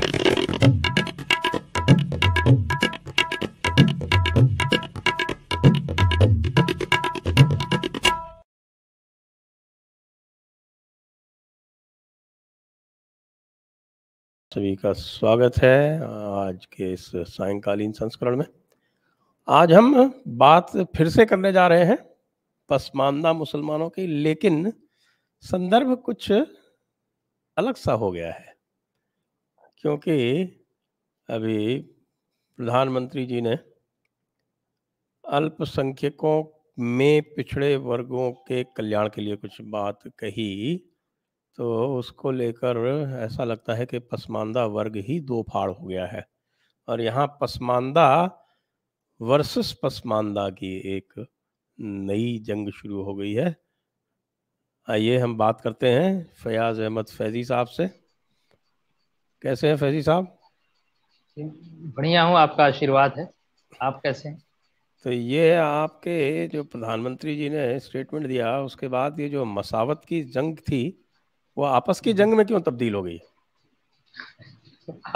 सभी का स्वागत है आज के इस सायंकालीन संस्करण में आज हम बात फिर से करने जा रहे हैं पसमानदा मुसलमानों की लेकिन संदर्भ कुछ अलग सा हो गया है क्योंकि अभी प्रधानमंत्री जी ने अल्पसंख्यकों में पिछड़े वर्गों के कल्याण के लिए कुछ बात कही तो उसको लेकर ऐसा लगता है कि पसमानदा वर्ग ही दो फाड़ हो गया है और यहाँ पसमानदा वर्सेस पसमानदा की एक नई जंग शुरू हो गई है आइए हम बात करते हैं फयाज़ अहमद फैज़ी साहब से कैसे हैं फैजी साहब बढ़िया हूँ आपका आशीर्वाद है आप कैसे हैं तो ये आपके जो प्रधानमंत्री जी ने स्टेटमेंट दिया उसके बाद ये जो मसावत की जंग थी वो आपस की जंग में क्यों तब्दील हो गई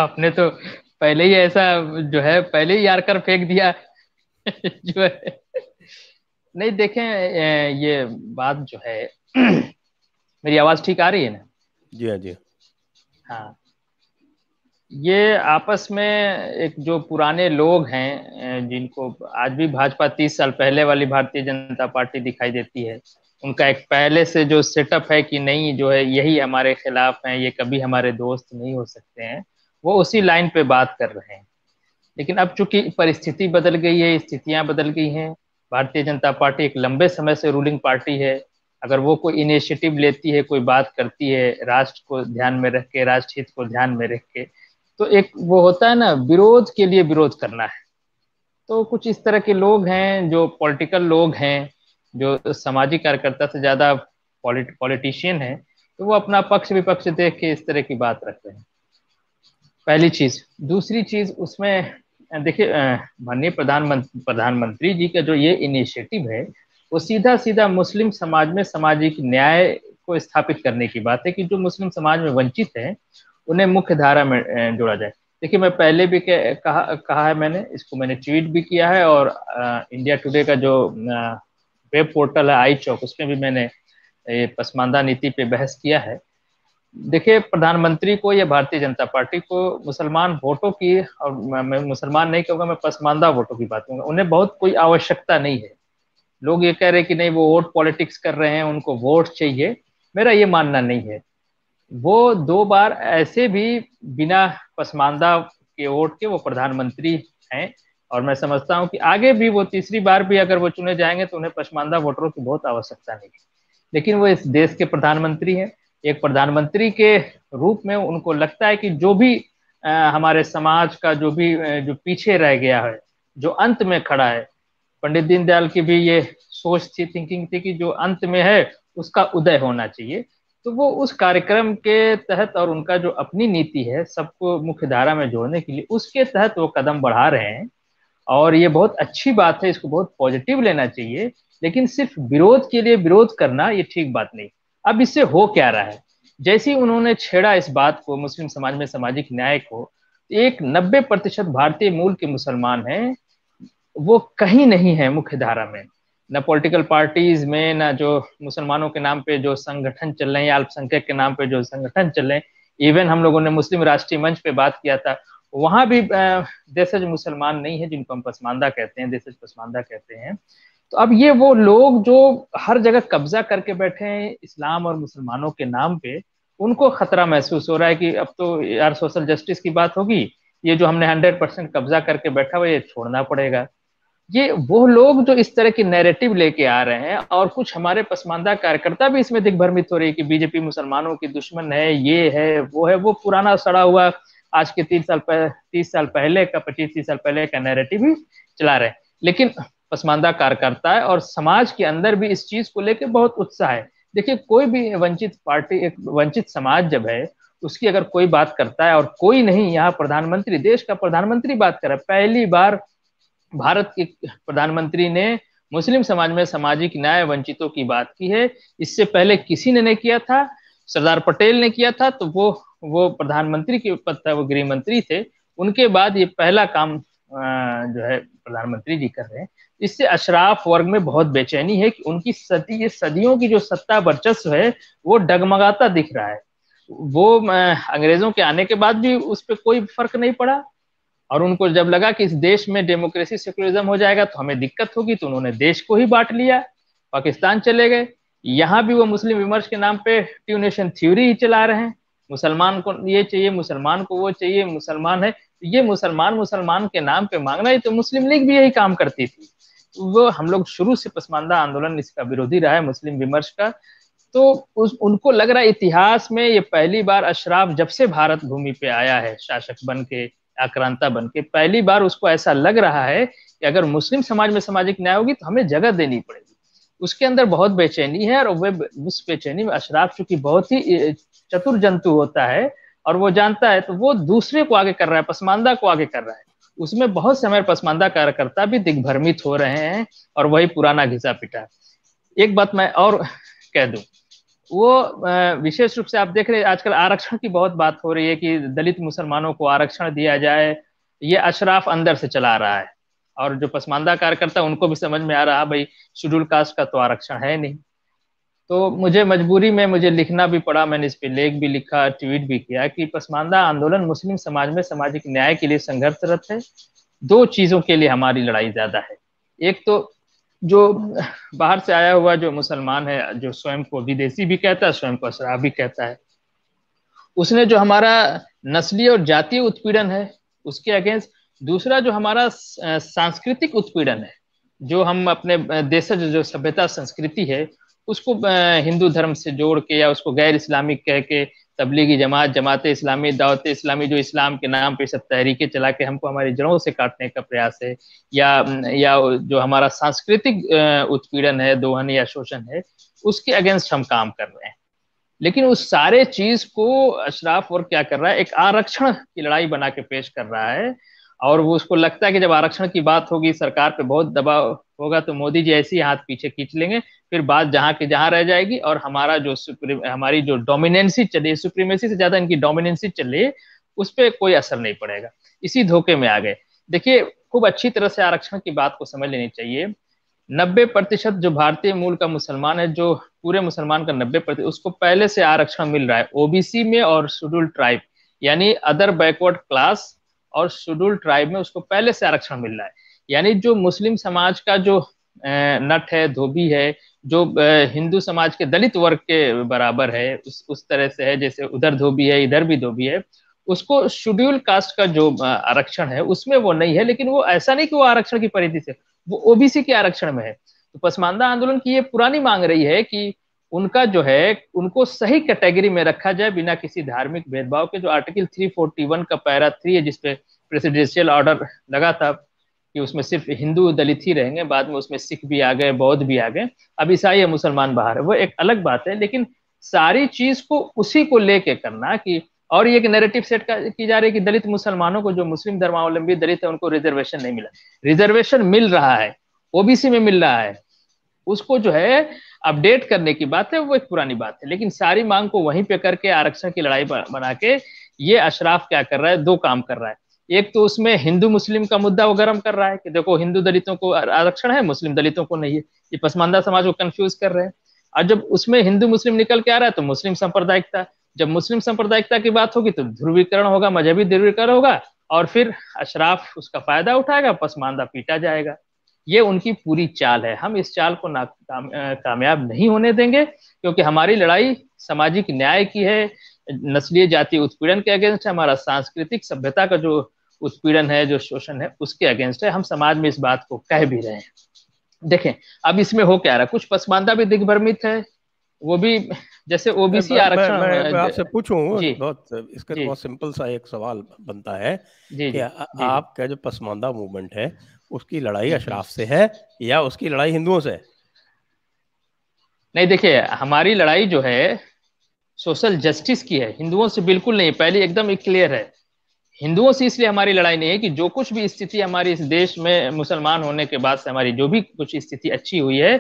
आपने तो पहले ही ऐसा जो है पहले ही यार कर फेंक दिया जो है नहीं देखें ये बात जो है मेरी आवाज ठीक आ रही है ना जी हाँ जी हाँ ये आपस में एक जो पुराने लोग हैं जिनको आज भी भाजपा तीस साल पहले वाली भारतीय जनता पार्टी दिखाई देती है उनका एक पहले से जो सेटअप है कि नहीं जो है यही हमारे खिलाफ हैं ये कभी हमारे दोस्त नहीं हो सकते हैं वो उसी लाइन पे बात कर रहे हैं लेकिन अब चूंकि परिस्थिति बदल गई है स्थितियां बदल गई हैं भारतीय जनता पार्टी एक लंबे समय से रूलिंग पार्टी है अगर वो कोई इनिशिएटिव लेती है कोई बात करती है राष्ट्र को ध्यान में रख के राष्ट्र हित को ध्यान में रख के तो एक वो होता है ना विरोध के लिए विरोध करना है तो कुछ इस तरह के लोग हैं जो पॉलिटिकल लोग हैं जो सामाजिक कार्यकर्ता से ज्यादा पॉलिटिशियन है तो वो अपना पक्ष विपक्ष देख के इस तरह की बात रखते हैं पहली चीज दूसरी चीज उसमें देखिए माननीय प्रधानमंत्री प्रधानमंत्री जी का जो ये इनिशिएटिव है वो सीधा सीधा मुस्लिम समाज में सामाजिक न्याय को स्थापित करने की बात है कि जो मुस्लिम समाज में वंचित है उन्हें मुख्य धारा में जोड़ा जाए देखिए मैं पहले भी कहा कहा है मैंने इसको मैंने ट्वीट भी किया है और आ, इंडिया टुडे का जो वेब पोर्टल है आई चौक उसमें भी मैंने ये पसमानदा नीति पे बहस किया है देखिए प्रधानमंत्री को या भारतीय जनता पार्टी को मुसलमान वोटों की और मैं मुसलमान नहीं कहूँगा मैं पसमानदा वोटों की बात कहूँगा उन्हें बहुत कोई आवश्यकता नहीं है लोग ये कह रहे हैं कि नहीं वो वोट पॉलिटिक्स कर रहे हैं उनको वोट चाहिए मेरा ये मानना नहीं है वो दो बार ऐसे भी बिना पसमानदा के वोट के वो प्रधानमंत्री हैं और मैं समझता हूं कि आगे भी वो तीसरी बार भी अगर वो चुने जाएंगे तो उन्हें पसमानदा वोटरों की बहुत आवश्यकता नहीं है लेकिन वो इस देश के प्रधानमंत्री हैं एक प्रधानमंत्री के रूप में उनको लगता है कि जो भी आ, हमारे समाज का जो भी जो पीछे रह गया है जो अंत में खड़ा है पंडित दीनदयाल की भी ये सोच थी थिंकिंग थी कि जो अंत में है उसका उदय होना चाहिए तो वो उस कार्यक्रम के तहत और उनका जो अपनी नीति है सबको मुख्य धारा में जोड़ने के लिए उसके तहत वो कदम बढ़ा रहे हैं और ये बहुत अच्छी बात है इसको बहुत पॉजिटिव लेना चाहिए लेकिन सिर्फ विरोध के लिए विरोध करना ये ठीक बात नहीं अब इससे हो क्या रहा है जैसे ही उन्होंने छेड़ा इस बात को मुस्लिम समाज में सामाजिक न्याय को तो एक नब्बे प्रतिशत भारतीय मूल के मुसलमान हैं वो कहीं नहीं है मुख्य धारा में ना पॉलिटिकल पार्टीज में ना जो मुसलमानों के नाम पे जो संगठन चल रहे हैं या अल्पसंख्यक के नाम पे जो संगठन चल रहे हैं इवन हम लोगों ने मुस्लिम राष्ट्रीय मंच पे बात किया था वहां भी देशज मुसलमान नहीं है जिनको हम पसमानदा कहते हैं देशज पसमानदा कहते हैं तो अब ये वो लोग जो हर जगह कब्जा करके बैठे हैं इस्लाम और मुसलमानों के नाम पे उनको खतरा महसूस हो रहा है कि अब तो यार सोशल जस्टिस की बात होगी ये जो हमने हंड्रेड परसेंट कब्जा करके बैठा हुआ ये छोड़ना पड़ेगा ये वो लोग जो इस तरह की नैरेटिव लेके आ रहे हैं और कुछ हमारे पसमानदा कार्यकर्ता भी इसमें दिग्भ्रमित हो रही है कि बीजेपी मुसलमानों की दुश्मन है ये है वो है वो पुराना सड़ा हुआ आज के तीन साल तीस साल पहले का पच्चीस तीस साल पहले का नैरेटिव ही चला रहे हैं लेकिन पसमानदा कार्यकर्ता है और समाज के अंदर भी इस चीज को लेकर बहुत उत्साह है देखिए कोई भी वंचित पार्टी एक वंचित समाज जब है उसकी अगर कोई बात करता है और कोई नहीं यहाँ प्रधानमंत्री देश का प्रधानमंत्री बात कर रहा है पहली बार भारत के प्रधानमंत्री ने मुस्लिम समाज में सामाजिक न्याय वंचितों की बात की है इससे पहले किसी ने नहीं किया था सरदार पटेल ने किया था तो वो वो प्रधानमंत्री के पद था वो गृह मंत्री थे उनके बाद ये पहला काम जो है प्रधानमंत्री जी कर रहे हैं इससे अशराफ वर्ग में बहुत बेचैनी है कि उनकी सदी ये सदियों की जो सत्ता वर्चस्व है वो डगमगाता दिख रहा है वो अंग्रेजों के आने के बाद भी उस पर कोई फर्क नहीं पड़ा और उनको जब लगा कि इस देश में डेमोक्रेसी सेकुलरिज्म हो जाएगा तो हमें दिक्कत होगी तो उन्होंने देश को ही बांट लिया पाकिस्तान चले गए यहाँ भी वो मुस्लिम विमर्श के नाम पे ट्यूनेशन थ्योरी ही चला रहे हैं मुसलमान को ये चाहिए मुसलमान को वो चाहिए मुसलमान है तो ये मुसलमान मुसलमान के नाम पे मांगना ही तो मुस्लिम लीग भी यही काम करती थी वो हम लोग शुरू से पसमानदा आंदोलन इसका विरोधी रहा है मुस्लिम विमर्श का तो उस उनको लग रहा है इतिहास में ये पहली बार अशराफ जब से भारत भूमि पे आया है शासक बन के आक्रांता बन के पहली बार उसको ऐसा लग रहा है कि अगर मुस्लिम समाज में सामाजिक न्याय होगी तो हमें जगह देनी पड़ेगी उसके अंदर बहुत बेचैनी है और वह उस बेचैनी में अशराफ चूंकि बहुत ही चतुर जंतु होता है और वो जानता है तो वो दूसरे को आगे कर रहा है पसमानदा को आगे कर रहा है उसमें बहुत समय पसमानदा कार्यकर्ता भी दिग्भ्रमित हो रहे हैं और वही पुराना घिसा पिटा एक बात मैं और कह दूं वो विशेष रूप से आप देख रहे हैं आजकल आरक्षण की बहुत बात हो रही है कि दलित मुसलमानों को आरक्षण दिया जाए ये अशराफ अंदर से चला रहा है और जो पसमानदा कार्यकर्ता उनको भी समझ में आ रहा भाई शेड्यूल कास्ट का तो आरक्षण है नहीं तो मुझे मजबूरी में मुझे लिखना भी पड़ा मैंने इस पर लेख भी लिखा ट्वीट भी किया कि पसमानदा आंदोलन मुस्लिम समाज में सामाजिक न्याय के लिए संघर्षरत है दो चीजों के लिए हमारी लड़ाई ज्यादा है एक तो जो बाहर से आया हुआ जो मुसलमान है जो स्वयं को विदेशी भी कहता है स्वयं को असरा भी कहता है उसने जो हमारा नस्ली और जातीय उत्पीड़न है उसके अगेंस्ट दूसरा जो हमारा सांस्कृतिक उत्पीड़न है जो हम अपने देश जो, जो सभ्यता संस्कृति है उसको हिंदू धर्म से जोड़ के या उसको गैर इस्लामिक कह के तबलीगी जमात जमात इस्लामी दावत इस्लामी जो इस्लाम के नाम पे सब तहरीकें चला के हमको हमारी जड़ों से काटने का प्रयास है या या जो हमारा सांस्कृतिक उत्पीड़न है दोहन या शोषण है उसके अगेंस्ट हम काम कर रहे हैं लेकिन उस सारे चीज को अशराफ और क्या कर रहा है एक आरक्षण की लड़ाई बना के पेश कर रहा है और वो उसको लगता है कि जब आरक्षण की बात होगी सरकार पे बहुत दबाव होगा तो मोदी जी ऐसे ही हाथ पीछे खींच लेंगे फिर बात जहाँ के जहाँ रह जाएगी और हमारा जो सुप्रीम हमारी जो डोमिनेंसी चले सुप्रीमेसी से ज्यादा इनकी डोमिनेंसी चले उस पर कोई असर नहीं पड़ेगा इसी धोखे में आ गए देखिए खूब अच्छी तरह से आरक्षण की बात को समझ लेनी चाहिए नब्बे प्रतिशत जो भारतीय मूल का मुसलमान है जो पूरे मुसलमान का नब्बे प्रतिशत उसको पहले से आरक्षण मिल रहा है ओबीसी में और शेड्यूल ट्राइब यानी अदर बैकवर्ड क्लास और शेड्यूल ट्राइब में उसको पहले से आरक्षण मिल रहा है यानी जो मुस्लिम समाज का जो नट है धोबी है जो हिंदू समाज के दलित वर्ग के बराबर है उस उस तरह से है जैसे उधर धोबी है इधर भी धोबी है उसको शेड्यूल कास्ट का जो आरक्षण है उसमें वो नहीं है लेकिन वो ऐसा नहीं कि वो आरक्षण की परिधि से वो ओबीसी के आरक्षण में है तो पसमानदा आंदोलन की ये पुरानी मांग रही है कि उनका जो है उनको सही कैटेगरी में रखा जाए बिना किसी धार्मिक भेदभाव के जो आर्टिकल 341 का पैरा थ्री है जिसपे प्रेसिडेंशियल ऑर्डर लगा था कि उसमें सिर्फ हिंदू दलित ही रहेंगे बाद में उसमें सिख भी आ गए बौद्ध भी आ गए अब ईसाई या मुसलमान बाहर है वो एक अलग बात है लेकिन सारी चीज को उसी को लेके करना कि और ये एक नैरेटिव सेट की जा रही है कि दलित मुसलमानों को जो मुस्लिम धर्मावलंबी दलित है उनको रिजर्वेशन नहीं मिला रिजर्वेशन मिल रहा है ओबीसी में मिल रहा है उसको जो है अपडेट करने की बात है वो एक पुरानी बात है लेकिन सारी मांग को वहीं पे करके आरक्षण की लड़ाई बना के ये अशराफ क्या कर रहा है दो काम कर रहा है एक तो उसमें हिंदू मुस्लिम का मुद्दा वो गर्म कर रहा है कि देखो हिंदू दलितों को आरक्षण है मुस्लिम दलितों को नहीं है ये पसमानदा समाज को कंफ्यूज कर रहे हैं और जब उसमें हिंदू मुस्लिम निकल के आ रहा है तो मुस्लिम सांप्रदायिकता जब मुस्लिम सांप्रदायिकता की बात होगी तो ध्रुवीकरण होगा मजहबी ध्रुवीकरण होगा और फिर अशराफ उसका फायदा उठाएगा पसमानदा पीटा जाएगा ये उनकी पूरी चाल है हम इस चाल को ना काम, कामयाब नहीं होने देंगे क्योंकि हमारी लड़ाई सामाजिक न्याय की है नस्लीय जाति उत्पीड़न के अगेंस्ट है हमारा सांस्कृतिक सभ्यता का जो उत्पीड़न है जो शोषण है उसके अगेंस्ट है हम समाज में इस बात को कह भी रहे हैं देखें अब इसमें हो क्या रहा कुछ पसमानदा भी दिग्भ्रमित है वो भी जैसे ओबीसी आरक्षण मैं, मैं, मैं आपसे पूछूं बहुत इसका बहुत सिंपल सा एक सवाल बनता है जी, कि जी, आपका जो पसमांदा मूवमेंट है उसकी लड़ाई अशराफ से है या उसकी लड़ाई हिंदुओं से नहीं देखिए हमारी लड़ाई जो है सोशल जस्टिस की है हिंदुओं से बिल्कुल नहीं पहले एकदम क्लियर है हिंदुओं से इसलिए हमारी लड़ाई नहीं है कि जो कुछ भी स्थिति हमारी इस देश में मुसलमान होने के बाद से हमारी जो भी कुछ स्थिति अच्छी हुई है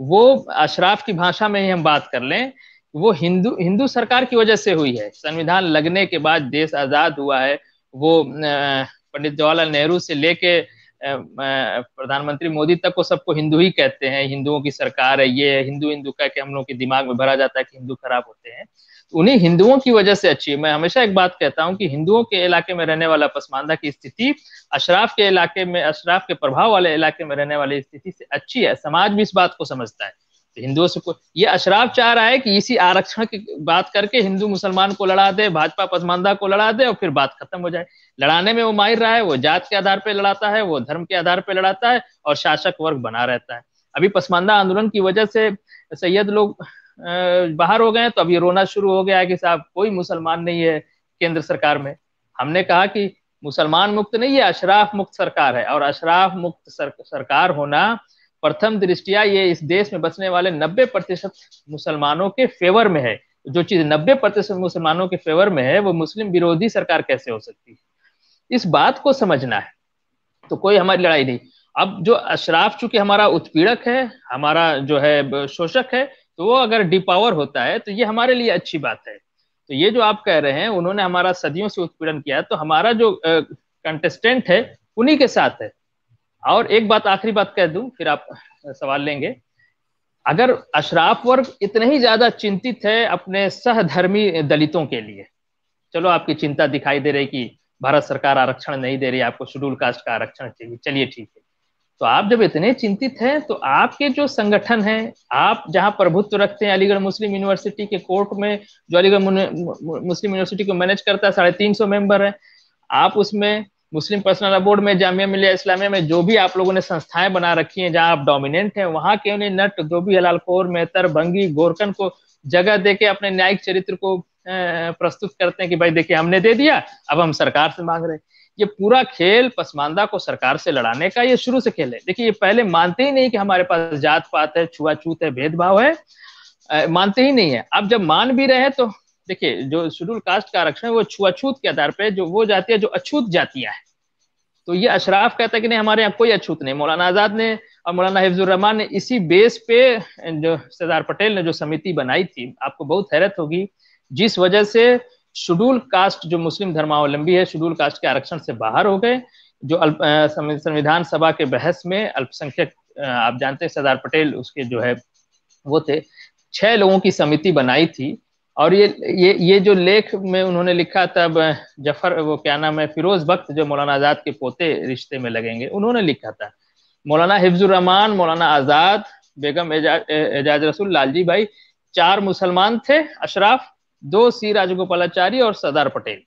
वो अशराफ की भाषा में ही हम बात कर लें वो हिंदू हिंदू सरकार की वजह से हुई है संविधान लगने के बाद देश आजाद हुआ है वो पंडित जवाहरलाल नेहरू से लेके प्रधानमंत्री मोदी तक को सबको हिंदू ही कहते हैं हिंदुओं की सरकार है ये हिंदू हिंदू कह के हम लोग के दिमाग में भरा जाता है कि हिंदू खराब होते हैं उन्हीं हिंदुओं की वजह से अच्छी है मैं हमेशा एक बात कहता हूं कि हिंदुओं के इलाके में रहने वाला पसमानदा की स्थिति अशराफ के इलाके में अशराफ के प्रभाव वाले इलाके में रहने वाली स्थिति से अच्छी है समाज भी इस बात को समझता है तो हिंदुओं से को ये अशराफ चाह रहा है कि इसी आरक्षण की बात करके हिंदू मुसलमान को लड़ा दे भाजपा पसमानदा को लड़ा दे और फिर बात खत्म हो जाए लड़ाने में वो माहिर रहा है वो जात के आधार पर लड़ाता है वो धर्म के आधार पर लड़ाता है और शासक वर्ग बना रहता है अभी पसमानदा आंदोलन की वजह से सैयद लोग बाहर हो गए तो अभी रोना शुरू हो गया है कि साहब कोई मुसलमान नहीं है केंद्र सरकार में हमने कहा कि मुसलमान मुक्त नहीं है अशराफ मुक्त सरकार है और अशराफ मुक्त सर, सरकार होना प्रथम दृष्टिया ये इस देश में बसने वाले 90 प्रतिशत मुसलमानों के फेवर में है जो चीज 90 प्रतिशत मुसलमानों के फेवर में है वो मुस्लिम विरोधी सरकार कैसे हो सकती है इस बात को समझना है तो कोई हमारी लड़ाई नहीं अब जो अशराफ चूंकि हमारा उत्पीड़क है हमारा जो है शोषक है तो वो अगर डिपावर होता है तो ये हमारे लिए अच्छी बात है तो ये जो आप कह रहे हैं उन्होंने हमारा सदियों से उत्पीड़न किया तो हमारा जो कंटेस्टेंट है उन्हीं के साथ है और एक बात आखिरी बात कह दूं फिर आप सवाल लेंगे अगर अशराफ वर्ग इतने ही ज्यादा चिंतित है अपने सहधर्मी दलितों के लिए चलो आपकी चिंता दिखाई दे रही कि भारत सरकार आरक्षण नहीं दे रही आपको शेड्यूल कास्ट का आरक्षण चाहिए चलिए ठीक है तो आप जब इतने चिंतित हैं तो आपके जो संगठन हैं आप जहां प्रभुत्व रखते हैं अलीगढ़ मुस्लिम यूनिवर्सिटी के कोर्ट में जो अलीगढ़ मुस्लिम यूनिवर्सिटी को मैनेज करता है साढ़े तीन सौ मेंबर है आप उसमें मुस्लिम पर्सनल बोर्ड में जामिया मिलिया इस्लामिया में जो भी आप लोगों ने संस्थाएं बना रखी हैं जहां आप डोमिनेंट हैं वहां के उन्हें नट गोभी कौर मेहतर बंगी गोरकन को जगह देके अपने न्यायिक चरित्र को प्रस्तुत करते हैं कि भाई देखिए हमने दे दिया अब हम सरकार से मांग रहे हैं ये पूरा खेल पसमानदा को सरकार से लड़ाने का ये शुरू से खेल है देखिए ये पहले मानते ही नहीं कि हमारे पास जात पात है छुआछूत है भेदभाव है मानते ही नहीं है अब जब मान भी रहे तो देखिए जो शेड्यूल कास्ट का आरक्षण है वो छुआछूत के आधार पर जो वो जाती है जो अछूत जातियां हैं तो ये अशराफ कहता है कि नहीं हमारे यहाँ कोई अछूत नहीं मौलाना आजाद ने और मौलाना हिफ्जुररहमान ने इसी बेस पे जो सरदार पटेल ने जो समिति बनाई थी आपको बहुत हैरत होगी जिस वजह से शेड्यूल कास्ट जो मुस्लिम धर्मावलंबी है शेड्यूल कास्ट के आरक्षण से बाहर हो गए जो संविधान सभा के बहस में अल्पसंख्यक आप जानते हैं सरदार पटेल उसके जो है वो थे छह लोगों की समिति बनाई थी और ये ये ये जो लेख में उन्होंने लिखा तब जफर वो क्या नाम है फिरोज भक्त जो मौलाना आजाद के पोते रिश्ते में लगेंगे उन्होंने लिखा था मौलाना रहमान मौलाना आजाद बेगम एजाज, एजाज रसूल लालजी भाई चार मुसलमान थे अशराफ दो सी राजगोपालाचारी और सरदार पटेल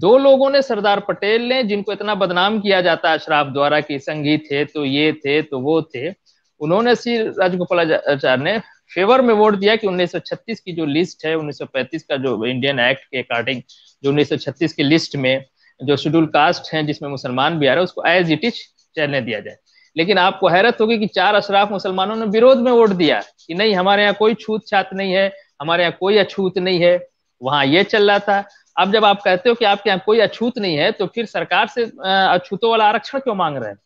दो लोगों ने सरदार पटेल ने जिनको इतना बदनाम किया जाता है अशराफ द्वारा कि संगी थे तो ये थे तो वो थे उन्होंने सी राजगोपालाचार्य ने फेवर में वोट दिया कि 1936 की जो लिस्ट है 1935 का जो इंडियन एक्ट के अकॉर्डिंग जो 1936 की लिस्ट में जो शेड्यूल कास्ट है जिसमें मुसलमान भी आ रहे उसको एज इट इज चलने दिया जाए लेकिन आपको हैरत होगी कि चार अशराफ मुसलमानों ने विरोध में वोट दिया कि नहीं हमारे यहाँ कोई छूत छात नहीं है हमारे यहाँ कोई अछूत नहीं है वहां ये चल रहा था अब जब आप कहते हो कि आपके यहाँ कोई अछूत नहीं है तो फिर सरकार से अछूतों वाला आरक्षण क्यों मांग रहे हैं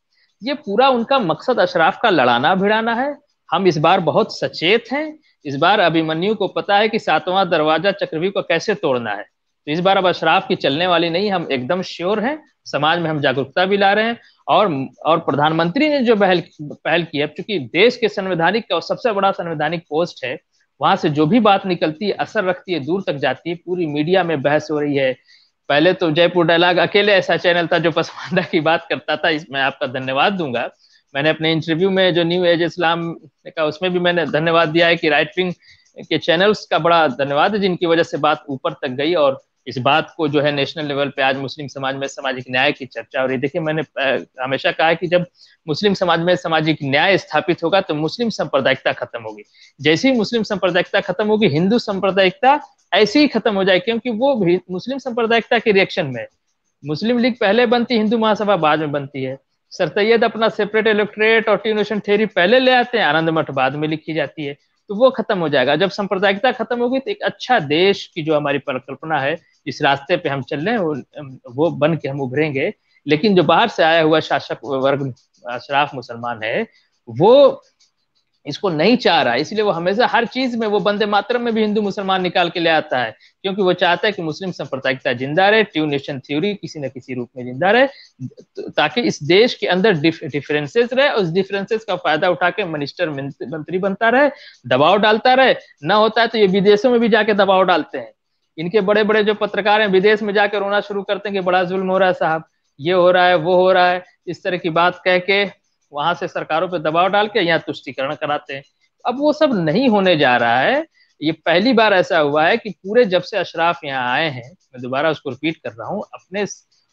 ये पूरा उनका मकसद अशराफ का लड़ाना भिड़ाना है हम इस बार बहुत सचेत हैं इस बार अभिमन्यु को पता है कि सातवां दरवाजा चक्रव्यूह को कैसे तोड़ना है तो इस बार अब अशराफ की चलने वाली नहीं हम एकदम श्योर हैं समाज में हम जागरूकता भी ला रहे हैं और और प्रधानमंत्री ने जो पहल पहल की है चूंकि देश के संवैधानिक का सबसे बड़ा संवैधानिक पोस्ट है वहां से जो भी बात निकलती है असर रखती है दूर तक जाती है पूरी मीडिया में बहस हो रही है पहले तो जयपुर डायलॉग अकेले ऐसा चैनल था जो पसमानदा की बात करता था इसमें आपका धन्यवाद दूंगा मैंने अपने इंटरव्यू में जो न्यू एज इस्लाम का उसमें भी मैंने धन्यवाद दिया है कि राइट विंग के चैनल्स का बड़ा धन्यवाद है जिनकी वजह से बात ऊपर तक गई और इस बात को जो है नेशनल लेवल पे आज मुस्लिम समाज में सामाजिक न्याय की चर्चा हो रही देखिए मैंने हमेशा कहा है कि जब मुस्लिम समाज में सामाजिक न्याय स्थापित होगा तो मुस्लिम सांप्रदायिकता खत्म होगी जैसे ही मुस्लिम सांप्रदायिकता खत्म होगी हिंदू सांप्रदायिकता ऐसे ही खत्म हो जाए क्योंकि वो भी मुस्लिम सांप्रदायिकता के रिएक्शन में मुस्लिम लीग पहले बनती हिंदू महासभा बाद में बनती है सर सैयद अपना सेपरेट इलेक्ट्रेट और ट्यूनेशन थेरी पहले ले आते हैं आनंद मठ बाद में लिखी जाती है तो वो खत्म हो जाएगा जब सांप्रदायिकता खत्म होगी तो एक अच्छा देश की जो हमारी परिकल्पना है जिस रास्ते पे हम चल रहे हैं वो, वो बन के हम उभरेंगे लेकिन जो बाहर से आया हुआ शासक वर्ग अशराफ मुसलमान है वो इसको नहीं चाह रहा है इसलिए वो हमेशा हर चीज में वो बंदे मातरम में भी हिंदू मुसलमान निकाल के ले आता है क्योंकि वो चाहता है कि मुस्लिम सांप्रदायिकता जिंदा रहे ट्यू नेशन थ्योरी किसी न किसी रूप में जिंदा रहे तो ताकि इस देश के अंदर डिफ, डिफरेंसेस रहे और उस डिफरेंसेस का फायदा उठा के मिनिस्टर मंत्री बनता रहे दबाव डालता रहे ना होता है तो ये विदेशों में भी जाके दबाव डालते हैं इनके बड़े बड़े जो पत्रकार हैं विदेश में जाकर रोना शुरू करते हैं कि बड़ा जुल्म हो रहा है साहब ये हो रहा है वो हो रहा है इस तरह की बात कह के वहां से सरकारों पर दबाव डाल के यहाँ तुष्टिकरण कराते हैं अब वो सब नहीं होने जा रहा है ये पहली बार ऐसा हुआ है कि पूरे जब से अशराफ यहाँ आए हैं मैं दोबारा उसको रिपीट कर रहा हूँ अपने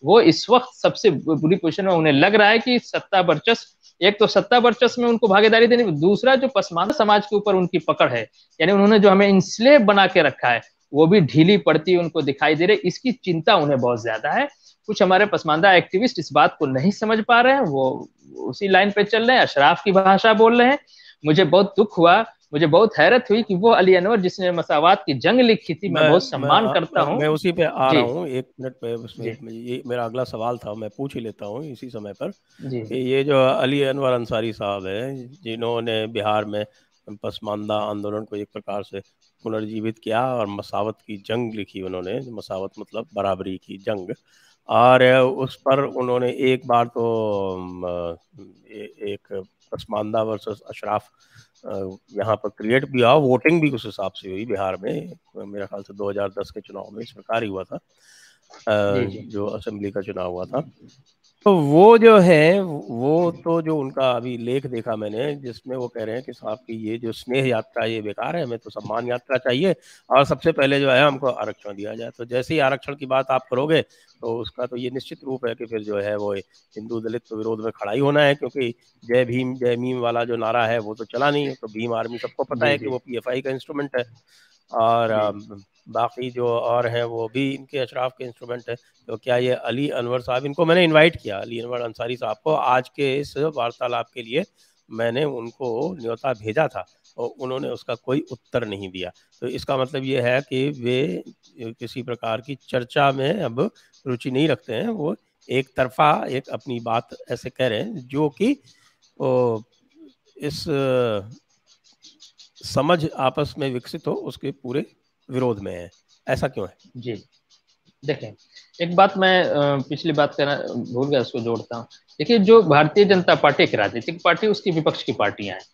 वो इस वक्त सबसे बुरी पोजिशन में उन्हें लग रहा है कि सत्ता वर्चस्व एक तो सत्ता वर्चस्व में उनको भागीदारी देनी दूसरा जो पसमानदा समाज के ऊपर उनकी पकड़ है यानी उन्होंने जो हमें इंस्लेव बना के रखा है वो भी ढीली पड़ती उनको दिखाई दे रही इसकी चिंता उन्हें बहुत ज्यादा है कुछ हमारे पसमानदा एक्टिविस्ट इस बात को नहीं समझ पा रहे हैं वो उसी लाइन पे चल रहे हैं अशराफ की भाषा बोल रहे हैं मुझे बहुत दुख हुआ मुझे बहुत हैरत हुई कि वो अली अनवर जिसने मसावत की जंग लिखी थी मैं, मैं बहुत सम्मान मैं, करता हूँ मैं उसी पे आ रहा हूँ एक मिनट पे उसमें ये मेरा अगला सवाल था मैं पूछ ही लेता हूँ इसी समय पर कि ये जो अली अनवर अंसारी साहब है जिन्होंने बिहार में पसमानदा आंदोलन को एक प्रकार से पुनर्जीवित किया और मसावत की जंग लिखी उन्होंने मसावत मतलब बराबरी की जंग और उस पर उन्होंने एक बार तो एक पसमानदा वर्सेस अशराफ यहाँ पर क्रिएट भी हुआ वोटिंग भी उस हिसाब से हुई बिहार में मेरे ख्याल से 2010 के चुनाव में इस प्रकार ही हुआ था जो असेंबली का चुनाव हुआ था तो वो जो है वो तो जो उनका अभी लेख देखा मैंने जिसमें वो कह रहे हैं कि साहब की ये जो स्नेह यात्रा ये बेकार है हमें तो सम्मान यात्रा चाहिए और सबसे पहले जो है हमको आरक्षण दिया जाए तो जैसे ही आरक्षण की बात आप करोगे तो उसका तो ये निश्चित रूप है कि फिर जो है वो हिंदू दलित तो विरोध में खड़ा ही होना है क्योंकि जय भीम जय भीम वाला जो नारा है वो तो चला नहीं है तो भीम आर्मी सबको पता है कि वो पी का इंस्ट्रूमेंट है और बाकी जो और है वो भी इनके अशराफ के इंस्ट्रूमेंट है तो क्या ये अली अनवर साहब इनको मैंने इनवाइट किया अली अनवर अंसारी साहब को आज के इस वार्तालाप के लिए मैंने उनको न्योता भेजा था और उन्होंने उसका कोई उत्तर नहीं दिया तो इसका मतलब ये है कि वे किसी प्रकार की चर्चा में अब रुचि नहीं रखते हैं वो एक तरफा एक अपनी बात ऐसे कह रहे हैं जो कि इस समझ आपस में विकसित हो उसके पूरे विरोध में है ऐसा क्यों है जी देखें एक बात मैं पिछली बात करना भूल गया उसको जोड़ता हूँ देखिए जो भारतीय जनता पार्टी एक राजनीतिक पार्टी उसकी विपक्ष की पार्टियां हैं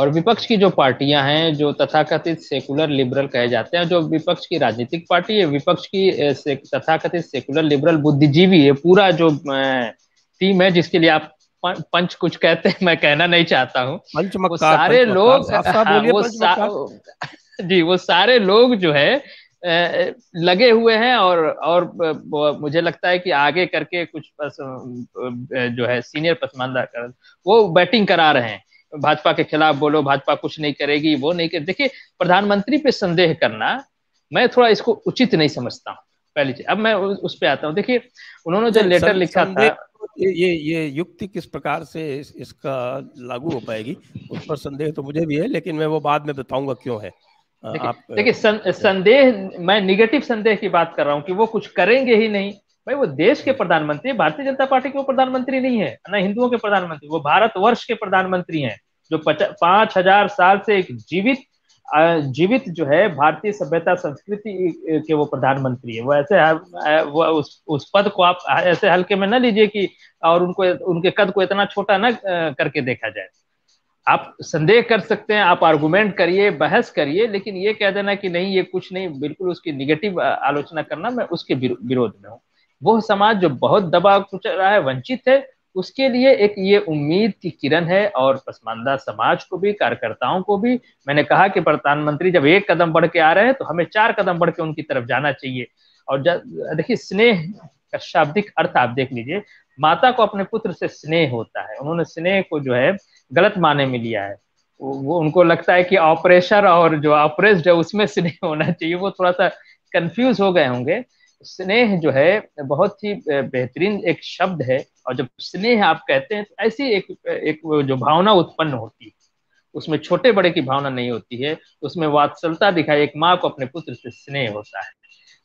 और विपक्ष की जो पार्टियां हैं जो तथाकथित सेकुलर लिबरल कहे जाते हैं जो विपक्ष की राजनीतिक पार्टी है विपक्ष की तथाकथित सेकुलर लिबरल बुद्धिजीवी है पूरा जो टीम है जिसके लिए आप पंच कुछ कहते हैं मैं कहना नहीं चाहता हूँ सारे मकार, लोग मकार, हाँ, वो, सा, जी वो सारे लोग जो है लगे हुए हैं और और मुझे लगता है कि आगे करके कुछ पस, जो है सीनियर पसमानदा कर वो बैटिंग करा रहे हैं भाजपा के खिलाफ बोलो भाजपा कुछ नहीं करेगी वो नहीं कर देखिए प्रधानमंत्री पे संदेह करना मैं थोड़ा इसको उचित नहीं समझता हूँ पहली चीज अब मैं उस पर आता हूँ देखिए उन्होंने जो लेटर लिखा था तो ये ये युक्ति किस प्रकार से इस, इसका लागू हो पाएगी उस पर संदेह तो मुझे भी है लेकिन मैं वो बाद में बताऊंगा क्यों है देखिए अच्छा। संदेह मैं निगेटिव संदेह की बात कर रहा हूँ कि वो कुछ करेंगे ही नहीं भाई वो देश के हम्म। प्रधानमंत्री भारतीय जनता पार्टी के वो प्रधानमंत्री नहीं है ना हिंदुओं के प्रधानमंत्री वो भारत वर्ष के प्रधानमंत्री हैं जो पांच हजार साल से एक जीवित जीवित जो है भारतीय सभ्यता संस्कृति के वो प्रधानमंत्री है वो ऐसे वो उस, उस पद को आप ऐसे हल्के में ना लीजिए कि और उनको उनके कद को इतना छोटा ना करके देखा जाए आप संदेह कर सकते हैं आप आर्गूमेंट करिए बहस करिए लेकिन ये कह देना कि नहीं ये कुछ नहीं बिल्कुल उसकी निगेटिव आलोचना करना मैं उसके विरोध में हूँ वो समाज जो बहुत दबाव कुचल रहा है वंचित है उसके लिए एक ये उम्मीद की किरण है और पसमानदा समाज को भी कार्यकर्ताओं को भी मैंने कहा कि प्रधानमंत्री जब एक कदम बढ़ के आ रहे हैं तो हमें चार कदम बढ़ के उनकी तरफ जाना चाहिए और देखिए स्नेह का शाब्दिक अर्थ आप देख लीजिए माता को अपने पुत्र से स्नेह होता है उन्होंने स्नेह को जो है गलत माने में लिया है वो उनको लगता है कि ऑपरेशर और जो ऑपरेस्ड है उसमें स्नेह होना चाहिए वो थोड़ा सा कंफ्यूज हो गए होंगे स्नेह जो है बहुत ही बेहतरीन एक शब्द है और जब स्नेह आप कहते हैं तो ऐसी एक एक जो भावना उत्पन्न होती है उसमें छोटे बड़े की भावना नहीं होती है उसमें वात्सलता दिखाई एक माँ को अपने पुत्र से स्नेह होता है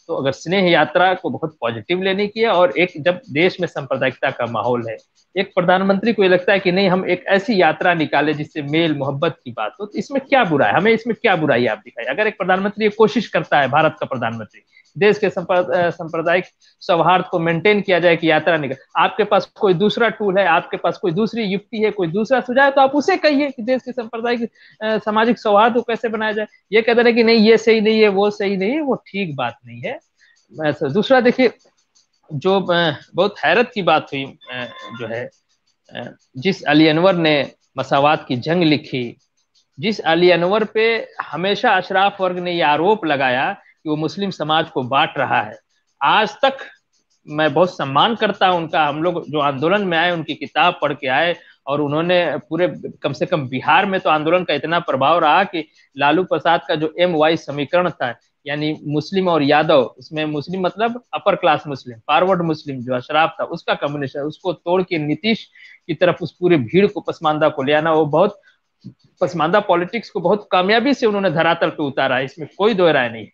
तो अगर स्नेह यात्रा को बहुत पॉजिटिव लेने की है और एक जब देश में सांप्रदायिकता का माहौल है एक प्रधानमंत्री को ये लगता है कि नहीं हम एक ऐसी यात्रा निकाले जिससे मेल मोहब्बत की बात हो तो इसमें क्या बुरा है हमें इसमें क्या बुराई आप दिखाई अगर एक प्रधानमंत्री कोशिश करता है भारत का प्रधानमंत्री देश के सांप्रदायिक सौहार्द को मेंटेन किया जाए कि यात्रा निकल आपके पास कोई दूसरा टूल है आपके पास कोई दूसरी युक्ति है कोई दूसरा सुझाव तो आप उसे कहिए कि देश के सांप्रदायिक सामाजिक सौहार्द को कैसे बनाया जाए ये कहते रहे कि नहीं ये सही नहीं है वो सही नहीं है वो ठीक बात नहीं है दूसरा देखिए जो बहुत हैरत की बात हुई जो है जिस अली अनवर ने मसावत की जंग लिखी जिस अली अनवर पे हमेशा अशराफ वर्ग ने यह आरोप लगाया कि वो मुस्लिम समाज को बांट रहा है आज तक मैं बहुत सम्मान करता हूं उनका हम लोग जो आंदोलन में आए उनकी किताब पढ़ के आए और उन्होंने पूरे कम से कम बिहार में तो आंदोलन का इतना प्रभाव रहा कि लालू प्रसाद का जो एम वाई समीकरण था यानी मुस्लिम और यादव उसमें मुस्लिम मतलब अपर क्लास मुस्लिम फॉरवर्ड मुस्लिम जो अशराफ था उसका कम्युनिस्ट उसको तोड़ के नीतीश की तरफ उस पूरे भीड़ को पसमानदा को ले आना वो बहुत पसमानदा पॉलिटिक्स को बहुत कामयाबी से उन्होंने धरातल पे उतारा इसमें कोई दो राय नहीं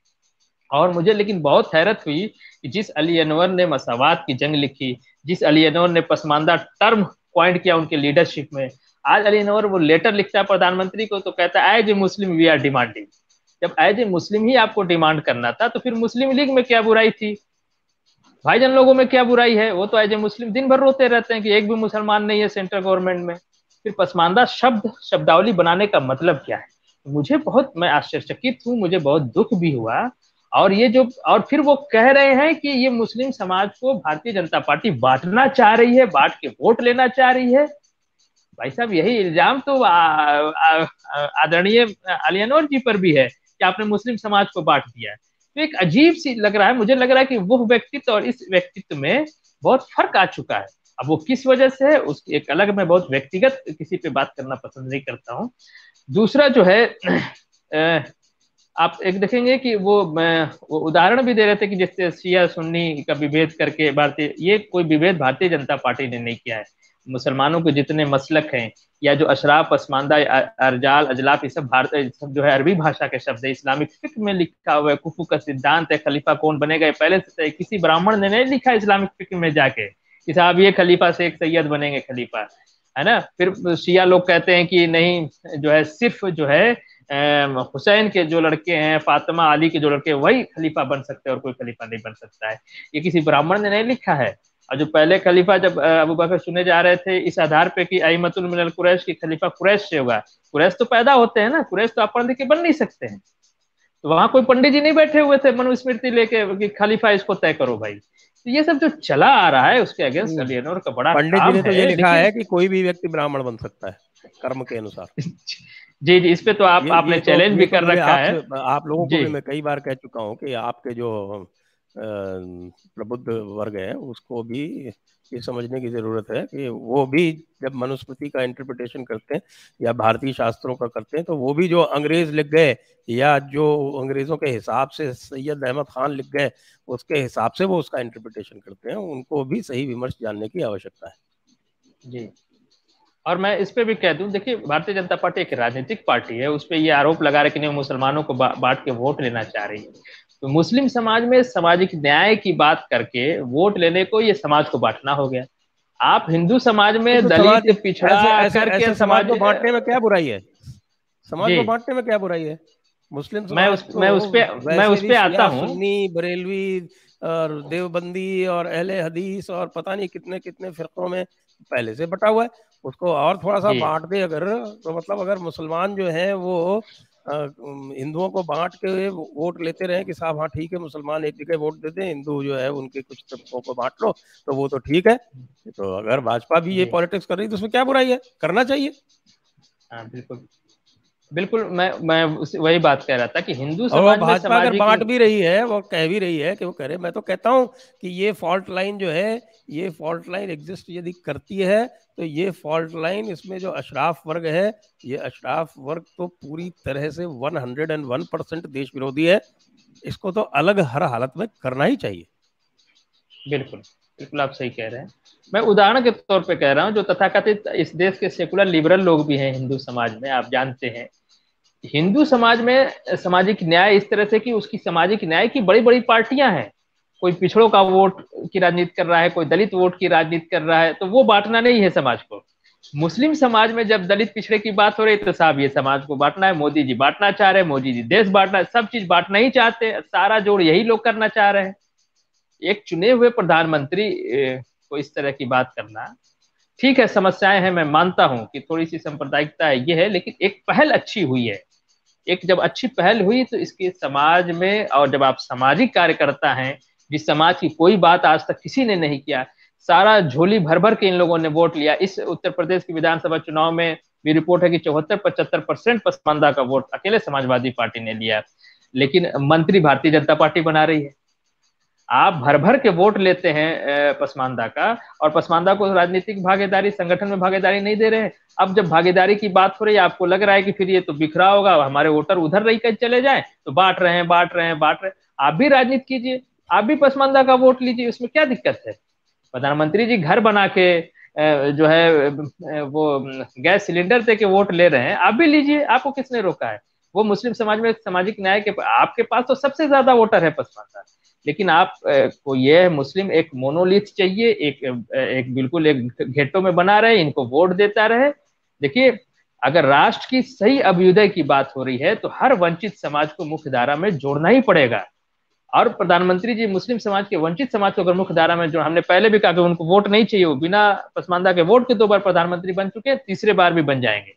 और मुझे लेकिन बहुत हैरत हुई कि जिस अली अनवर ने मसावत की जंग लिखी जिस अली अनवर ने पसमानदा टर्म पॉइंट किया उनके लीडरशिप में आज अली अनवर वो लेटर लिखता है प्रधानमंत्री को तो कहता है as a Muslim we are demanding जब एज ए मुस्लिम ही आपको डिमांड करना था तो फिर मुस्लिम लीग में क्या बुराई थी भाई जन लोगों में क्या बुराई है वो तो एज ए मुस्लिम दिन भर रोते रहते हैं कि एक भी मुसलमान नहीं है सेंट्रल गवर्नमेंट में फिर पसमानदा शब्द शब्दावली बनाने का मतलब क्या है मुझे बहुत मैं आश्चर्यचकित हूँ मुझे बहुत दुख भी हुआ और ये जो और फिर वो कह रहे हैं कि ये मुस्लिम समाज को भारतीय जनता पार्टी बांटना चाह रही है बांट के वोट लेना चाह रही है भाई साहब यही इल्जाम तो आदरणीय अलियनोर जी पर भी है कि आपने मुस्लिम समाज को बांट दिया है तो एक अजीब सी लग रहा है मुझे लग रहा है कि वो व्यक्तित्व और इस व्यक्तित्व में बहुत फर्क आ चुका है अब वो किस वजह से है उसकी एक अलग मैं बहुत व्यक्तिगत किसी पे बात करना पसंद नहीं करता हूँ दूसरा जो है आप एक देखेंगे कि वो वो उदाहरण भी दे रहे थे कि जैसे शिया सुन्नी का विभेद करके भारतीय ये कोई विभेद भारतीय जनता पार्टी ने नहीं किया है मुसलमानों के जितने मसलक हैं या जो अशराफ पसमानदा अरजाल अजलाफ ये सब भारत सब जो है अरबी भाषा के शब्द है इस्लामिक फिक में लिखा हुआ है कुफू का सिद्धांत है खलीफा कौन बनेगा पहले से किसी ब्राह्मण ने नहीं लिखा इस्लामिक फिक में जाके कि साहब ये खलीफा से एक सैयद बनेंगे खलीफा है ना फिर शिया लोग कहते हैं कि नहीं जो है सिर्फ जो है हुसैन के जो लड़के हैं फातिमा अली के जो लड़के वही खलीफा बन सकते हैं और कोई खलीफा नहीं बन सकता है ये किसी ब्राह्मण ने नहीं लिखा है और जो पहले खलीफा जब अबू बकर सुने जा रहे थे इस आधार पे कि अमतुल मिनल कुरैश की खलीफा कुरैश से होगा कुरैश तो पैदा होते हैं ना कुरैश तो आप पढ़ के बन नहीं सकते हैं तो वहां कोई पंडित जी नहीं बैठे हुए थे मनुस्मृति लेके कि खलीफा इसको तय करो भाई तो ये सब जो चला आ रहा है उसके अगेंस्ट अलियनोर हम्म। का बड़ा पंडित जी ने तो ये लिखा है कि कोई भी व्यक्ति ब्राह्मण बन सकता है कर्म के अनुसार जी जी इस पे तो आप ये, आपने चैलेंज तो, भी कर तो रखा आप, है आप लोगों को भी मैं कई बार कह चुका हूँ कि आपके जो प्रबुद्ध वर्ग है उसको भी ये समझने की जरूरत है कि वो भी जब मनुस्मृति का इंटरप्रिटेशन करते हैं या भारतीय शास्त्रों का करते हैं तो वो भी जो अंग्रेज लिख गए या जो अंग्रेजों के हिसाब से सैयद अहमद खान लिख गए उसके हिसाब से वो उसका इंटरप्रिटेशन करते हैं उनको भी सही विमर्श जानने की आवश्यकता है जी और मैं इस पे भी कह दूं देखिए भारतीय जनता पार्टी एक राजनीतिक पार्टी है उस पर ये आरोप लगा रहे कि नहीं मुसलमानों को बा, बांट के वोट लेना चाह रही है तो मुस्लिम समाज में सामाजिक न्याय की बात करके वोट लेने को ये समाज को बांटना हो गया आप हिंदू समाज में तो दलित पिछड़ा करके समाज को बांटने में क्या बुराई है समाज को बांटने में क्या बुराई है मुस्लिम मैं उस मैं तो उस पे मैं उस पे आता हूँ बरेलवी और देवबंदी और अहले हदीस और पता नहीं कितने कितने फिरकों में पहले से बटा हुआ है उसको और थोड़ा सा बांट दे अगर तो मतलब अगर मुसलमान जो है वो हिंदुओं को बांट के वोट लेते रहे कि साहब हाँ ठीक है मुसलमान एक जगह वोट देते हैं हिंदू जो है उनके कुछ तबकों को बांट लो तो वो तो ठीक है तो अगर भाजपा भी ये पॉलिटिक्स कर रही है तो उसमें क्या बुराई है करना चाहिए हाँ, बिल्कुल बिल्कुल मैं मैं वही बात कह रहा था कि हिंदू समाज में अगर बांट भी रही है वो कह भी रही है कि वो करे मैं तो कहता हूँ कि ये फॉल्ट लाइन जो है ये फॉल्ट लाइन एग्जिस्ट यदि करती है तो ये फॉल्ट लाइन इसमें जो अशराफ वर्ग है ये अशराफ वर्ग तो पूरी तरह से one hundred and one percent देश विरोधी है इसको तो अलग हर हालत में करना ही चाहिए बिल्कुल बिल्कुल आप सही कह रहे हैं मैं उदाहरण के तौर पे कह रहा हूँ जो तथाकथित इस देश के सेकुलर लिबरल लोग भी हैं हिंदू समाज में आप जानते हैं हिंदू समाज में सामाजिक न्याय इस तरह से कि उसकी सामाजिक न्याय की बड़ी बड़ी पार्टियां हैं कोई पिछड़ों का वोट की राजनीति कर रहा है कोई दलित वोट की राजनीति कर रहा है तो वो बांटना नहीं है समाज को मुस्लिम समाज में जब दलित पिछड़े की बात हो रही तो साहब ये समाज को बांटना है मोदी जी बांटना चाह रहे हैं मोदी जी देश बांटना सब चीज बांटना ही चाहते हैं सारा जोड़ यही लोग करना चाह रहे हैं एक चुने हुए प्रधानमंत्री को इस तरह की बात करना ठीक है समस्याएं हैं मैं मानता हूं कि थोड़ी सी सांप्रदायिकता है ये है लेकिन एक पहल अच्छी हुई है एक जब अच्छी पहल हुई तो इसके समाज में और जब आप सामाजिक कार्यकर्ता हैं जिस समाज की कोई बात आज तक किसी ने नहीं किया सारा झोली भर भर के इन लोगों ने वोट लिया इस उत्तर प्रदेश की विधानसभा चुनाव में भी रिपोर्ट है कि चौहत्तर पचहत्तर परसेंट पसमानदा का वोट अकेले समाजवादी पार्टी ने लिया लेकिन मंत्री भारतीय जनता पार्टी बना रही है आप भर भर के वोट लेते हैं पसमानदा का और पसमानदा को राजनीतिक भागीदारी संगठन में भागीदारी नहीं दे रहे हैं अब जब भागीदारी की बात हो रही है आपको लग रहा है कि फिर ये तो बिखरा होगा हमारे वोटर उधर रही कर चले जाए तो बांट रहे हैं बांट रहे हैं बांट रहे हैं आप भी राजनीति कीजिए आप भी पसमानदा का वोट लीजिए उसमें क्या दिक्कत है प्रधानमंत्री जी घर बना के जो है वो गैस सिलेंडर दे के वोट ले रहे हैं आप भी लीजिए आपको किसने रोका है वो मुस्लिम समाज में सामाजिक न्याय के आपके पास तो सबसे ज्यादा वोटर है पसमानदा लेकिन आप को ये मुस्लिम एक मोनोलिथ चाहिए एक एक बिल्कुल एक घेटो में बना रहे इनको वोट देता रहे देखिए अगर राष्ट्र की सही अभ्युदय की बात हो रही है तो हर वंचित समाज को मुख्य धारा में जोड़ना ही पड़ेगा और प्रधानमंत्री जी मुस्लिम समाज के वंचित समाज को अगर मुख्य धारा में जो हमने पहले भी कहा कि उनको वोट नहीं चाहिए वो बिना पसमानदा के वोट के दो बार प्रधानमंत्री बन चुके तीसरे बार भी बन जाएंगे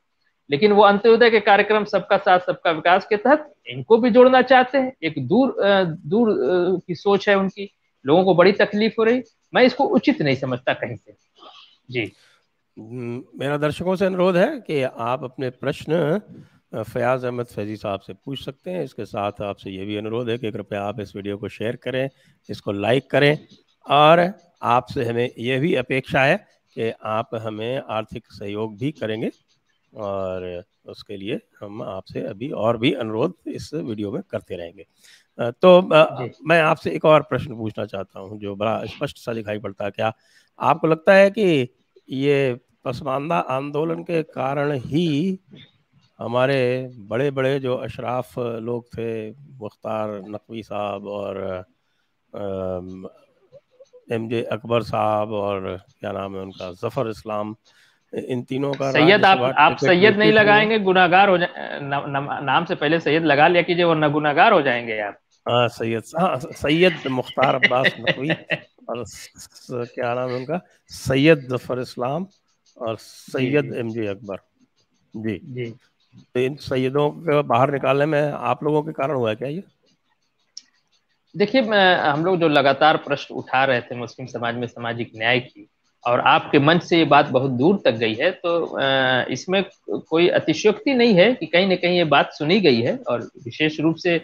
लेकिन वो अंत्योदय के कार्यक्रम सबका साथ सबका विकास के तहत इनको भी जोड़ना चाहते हैं एक दूर दूर की सोच है उनकी लोगों को बड़ी तकलीफ हो रही मैं इसको उचित नहीं समझता कहीं से जी मेरा दर्शकों से अनुरोध है कि आप अपने प्रश्न फयाज अहमद फैजी साहब से पूछ सकते हैं इसके साथ आपसे ये भी अनुरोध है कि कृपया आप इस वीडियो को शेयर करें इसको लाइक करें और आपसे हमें यह भी अपेक्षा है कि आप हमें आर्थिक सहयोग भी करेंगे और उसके लिए हम आपसे अभी और भी अनुरोध इस वीडियो में करते रहेंगे तो मैं आपसे एक और प्रश्न पूछना चाहता हूं जो बड़ा स्पष्ट सा दिखाई पड़ता है क्या आपको लगता है कि ये पसमानदा आंदोलन के कारण ही हमारे बड़े बड़े जो अशराफ लोग थे मुख्तार नकवी साहब और एम जे अकबर साहब और क्या नाम है उनका जफ़र इस्लाम इन तीनों का सैयद आप आप सैयद नहीं लगाएंगे गुनागार हो जाए ना, ना, नाम से पहले सैयद लगा लिया कीजिए वो गुनागार हो जाएंगे आप हाँ सैयद हाँ, सैयद मुख्तार अब्बास नकवी और क्या नाम है उनका सैयद जफर इस्लाम और सैयद एम जी अकबर जी जी तो इन सैयदों को बाहर निकालने में आप लोगों के कारण हुआ क्या ये देखिए हम लोग जो लगातार प्रश्न उठा रहे थे मुस्लिम समाज में सामाजिक न्याय की और आपके मंच से ये बात बहुत दूर तक गई है तो इसमें कोई अतिशयोक्ति नहीं है कि कहीं ना कहीं ये बात सुनी गई है और विशेष रूप से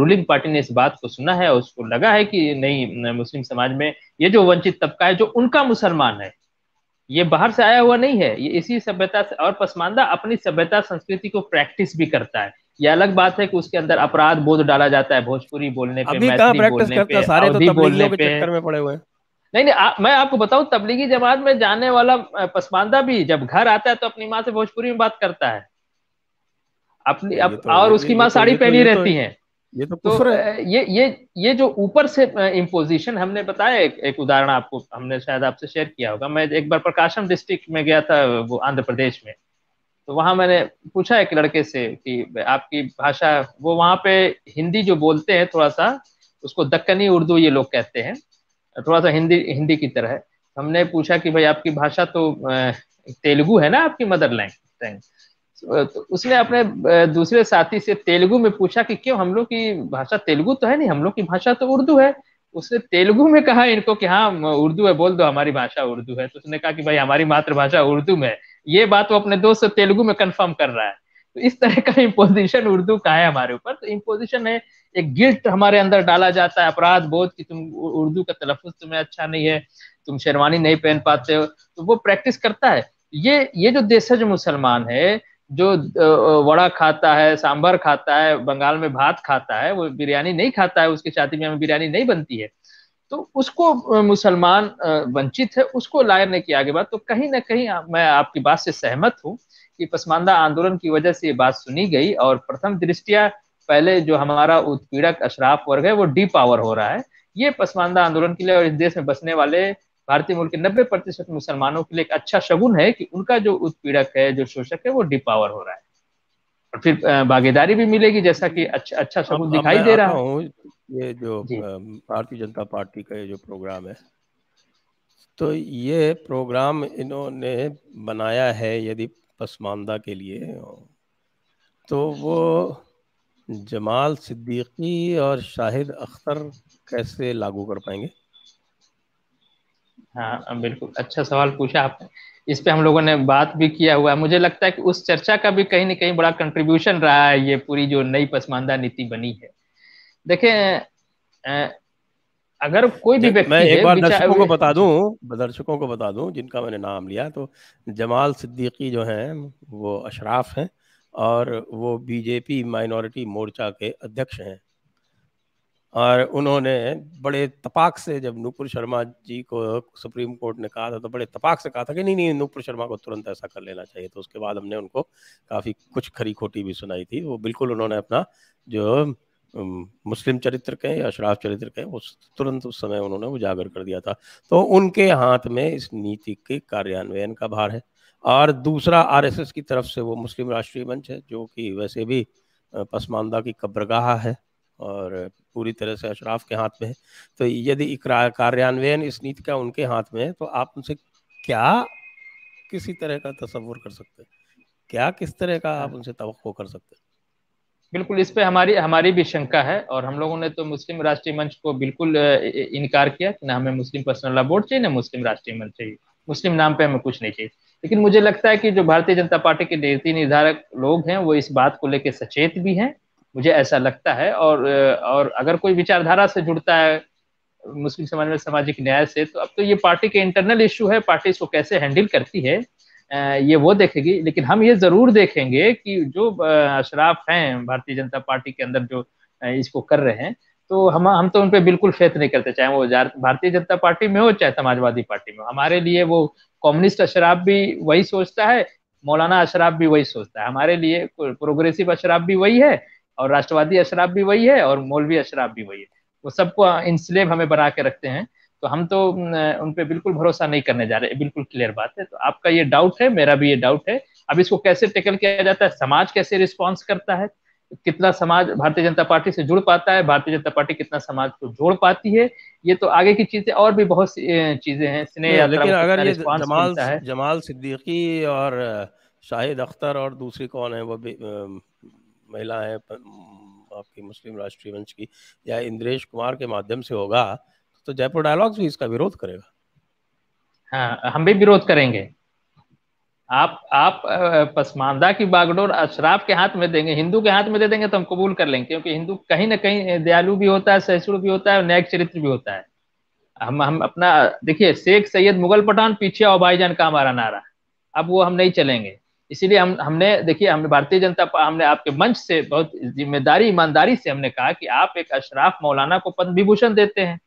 रूलिंग पार्टी ने इस बात को सुना है और उसको लगा है कि नहीं मुस्लिम समाज में ये जो वंचित तबका है जो उनका मुसलमान है ये बाहर से आया हुआ नहीं है ये इसी सभ्यता से और पसमानदा अपनी सभ्यता संस्कृति को प्रैक्टिस भी करता है यह अलग बात है कि उसके अंदर अपराध बोध डाला जाता है भोजपुरी बोलने पे मैथिली बोलने पे सारे तो बोलने पे चक्कर में पड़े हुए हैं नहीं नहीं आ, मैं आपको बताऊं तबलीगी जमात में जाने वाला पसमानदा भी जब घर आता है तो अपनी माँ से भोजपुरी में बात करता है अपनी अप, तो और उसकी माँ तो, साड़ी तो, पहनी तो रहती है ये तो, तो ये ये ये जो ऊपर से इम्पोजिशन हमने बताया एक, एक उदाहरण आपको हमने शायद आपसे शेयर किया होगा मैं एक बार प्रकाशम डिस्ट्रिक्ट में गया था वो आंध्र प्रदेश में तो वहां मैंने पूछा एक लड़के से कि आपकी भाषा वो वहाँ पे हिंदी जो बोलते हैं थोड़ा सा उसको दक्कनी उर्दू ये लोग कहते हैं थोड़ा सा हिंदी हिंदी की तरह है हमने पूछा कि भाई आपकी भाषा तो तेलुगु है ना आपकी मदर लैंग तो उसने अपने दूसरे साथी से तेलुगु में पूछा कि क्यों हम लोग की भाषा तेलुगु तो है नहीं हम लोग की भाषा तो उर्दू है उसने तेलुगु में कहा इनको कि हाँ उर्दू है बोल दो हमारी भाषा उर्दू है तो उसने कहा कि भाई हमारी मातृभाषा उर्दू में है ये बात वो अपने दोस्त तेलुगु में कंफर्म कर रहा है तो इस तरह का इम्पोजिशन उर्दू का है हमारे ऊपर तो इम्पोजिशन है एक गिल्ट हमारे अंदर डाला जाता है अपराध बोध कि तुम उर्दू का तलफुज तुम्हें अच्छा नहीं है तुम शेरवानी नहीं पहन पाते हो तो वो प्रैक्टिस करता है ये ये जो देश जो मुसलमान है जो वड़ा खाता है सांभर खाता है बंगाल में भात खाता है वो बिरयानी नहीं खाता है उसकी शादी में बिरयानी नहीं बनती है तो उसको मुसलमान वंचित है उसको लायर ने किया आगे बात तो कहीं ना कहीं मैं आपकी बात से सहमत हूँ कि पसमानदा आंदोलन की वजह से ये बात सुनी गई और प्रथम दृष्टिया पहले जो हमारा उत्पीड़क अशराफ वर्ग है वो डी पावर हो रहा है ये पसमानदा आंदोलन के लिए और इस देश में बसने वाले भारतीय मूल के नब्बे प्रतिशत मुसलमानों के लिए एक अच्छा शगुन है कि उनका जो उत्पीड़क है जो शोषक है वो पावर हो रहा है और फिर भागीदारी भी मिलेगी जैसा कि अच्छा अच्छा शगुन दिखाई दे रहा हूँ ये जो भारतीय जनता पार्टी का ये जो प्रोग्राम है तो ये प्रोग्राम इन्होंने बनाया है यदि पसमानदा के लिए तो वो जमाल सिद्दीकी और शाहिद अख्तर कैसे लागू कर पाएंगे हाँ, हाँ बिल्कुल अच्छा सवाल पूछा आपने इस पे हम लोगों ने बात भी किया हुआ है मुझे लगता है कि उस चर्चा का भी कहीं ना कहीं बड़ा कंट्रीब्यूशन रहा है ये पूरी जो नई पसमानदा नीति बनी है देखें अगर कोई भी व्यक्ति मैं एक बार दर्शकों को बता दूं दर्शकों को बता दूं जिनका मैंने नाम लिया तो जमाल सिद्दीकी जो हैं वो अशराफ हैं और वो बीजेपी माइनॉरिटी मोर्चा के अध्यक्ष हैं और उन्होंने बड़े तपाक से जब नूपुर शर्मा जी को सुप्रीम कोर्ट ने कहा था तो बड़े तपाक से कहा था कि नहीं नहीं नूपुर शर्मा को तुरंत ऐसा कर लेना चाहिए तो उसके बाद हमने उनको काफ़ी कुछ खरी खोटी भी सुनाई थी वो बिल्कुल उन्होंने अपना जो मुस्लिम चरित्र के या अशराफ चरित्र के उस तुरंत उस समय उन्होंने उजागर कर दिया था तो उनके हाथ में इस नीति के कार्यान्वयन का भार है और दूसरा आरएसएस की तरफ से वो मुस्लिम राष्ट्रीय मंच है जो कि वैसे भी पसमानदा की कब्रगाह है और पूरी तरह से अशराफ के हाथ में है तो यदि कार्यान्वयन इस नीति का उनके हाथ में है तो आप उनसे क्या किसी तरह का तस्वुर कर सकते हैं क्या किस तरह का आप उनसे तो कर सकते हैं बिल्कुल इस पे हमारी हमारी भी शंका है और हम लोगों ने तो मुस्लिम राष्ट्रीय मंच को बिल्कुल इनकार किया कि ना हमें मुस्लिम पर्सनल लॉ बोर्ड चाहिए ना मुस्लिम राष्ट्रीय मंच चाहिए मुस्लिम नाम पे हमें कुछ नहीं चाहिए लेकिन मुझे लगता है कि जो भारतीय जनता पार्टी के नीति निर्धारक लोग हैं वो इस बात को लेकर सचेत भी हैं मुझे ऐसा लगता है और और अगर कोई विचारधारा से जुड़ता है मुस्लिम समाज में सामाजिक न्याय से तो अब तो ये पार्टी के इंटरनल इशू है पार्टी इसको कैसे हैंडल करती है ये वो देखेगी लेकिन हम ये जरूर देखेंगे कि जो अशराफ हैं भारतीय जनता पार्टी के अंदर जो इसको कर रहे हैं तो हम हम तो उन पर बिल्कुल फेत नहीं करते चाहे वो भारतीय जनता पार्टी में हो चाहे समाजवादी पार्टी में हो हमारे लिए वो कम्युनिस्ट अशराब भी वही सोचता है मौलाना अशराब भी वही सोचता है हमारे लिए प्रोग्रेसिव अशराब भी वही है और राष्ट्रवादी अशराब भी वही है और मौलवी अशराब भी वही है वो सबको इंसलेब हमें बना के रखते हैं तो हम तो उन पर बिल्कुल भरोसा नहीं करने जा रहे बिल्कुल क्लियर बात है तो आपका ये डाउट है मेरा भी ये डाउट है अब इसको कैसे टेकल किया जाता है समाज कैसे रिस्पॉन्स करता है कितना समाज भारतीय जनता पार्टी से जुड़ पाता है भारतीय जनता पार्टी कितना समाज को जोड़ पाती है ये तो आगे की चीजें और भी बहुत सी चीजें हैं स्नेह लेकिन अगर ये जमाल जमाल सिद्दीकी और शाहिद अख्तर और दूसरी कौन है वो भी महिला है आपकी मुस्लिम राष्ट्रीय मंच की या इंद्रेश कुमार के माध्यम से होगा तो जयपुर डायलॉग्स भी इसका विरोध करेगा हाँ हम भी विरोध करेंगे आप आप पसमानदा की बागडोर अशराफ के हाथ में देंगे हिंदू के हाथ में दे देंगे तो हम कबूल कर लेंगे क्योंकि हिंदू कहीं ना कहीं दयालु भी होता है सहसुर भी होता है और न्यायिक चरित्र भी होता है हम हम अपना देखिए शेख सैयद मुगल पठान पीछे और भाईजान का हमारा नारा अब वो हम नहीं चलेंगे इसीलिए हम हमने देखिए हमने भारतीय जनता हमने आपके मंच से बहुत जिम्मेदारी ईमानदारी से हमने कहा कि आप एक अशराफ मौलाना को पद्म विभूषण देते हैं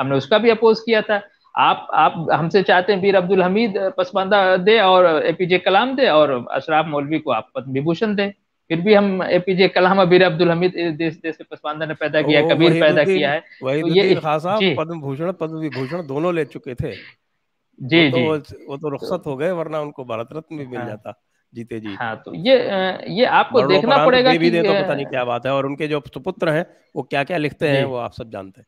हमने उसका भी अपोज किया था आप आप हमसे चाहते हैं पीर अब्दुल हमीद पसमानदा दे और एपीजे कलाम दे और अशराफ मौलवी को आप पद्म विभूषण दे फिर भी हम एपीजे कलाम अबीर अब्दुल हमीद देश देश पसमानदा ने पैदा किया कबीर पैदा किया है तो ये पद्म भूषण पद्म विभूषण दोनों ले चुके थे जी वो तो, जी वो तो रुखसत हो गए वरना उनको भारत रत्न भी मिल हाँ। जाता जीते जी हाँ तो ये ये आपको देखना पड़ेगा कि दे तो पता नहीं क्या बात है और उनके जो सुपुत्र हैं वो क्या क्या लिखते हैं वो आप सब जानते हैं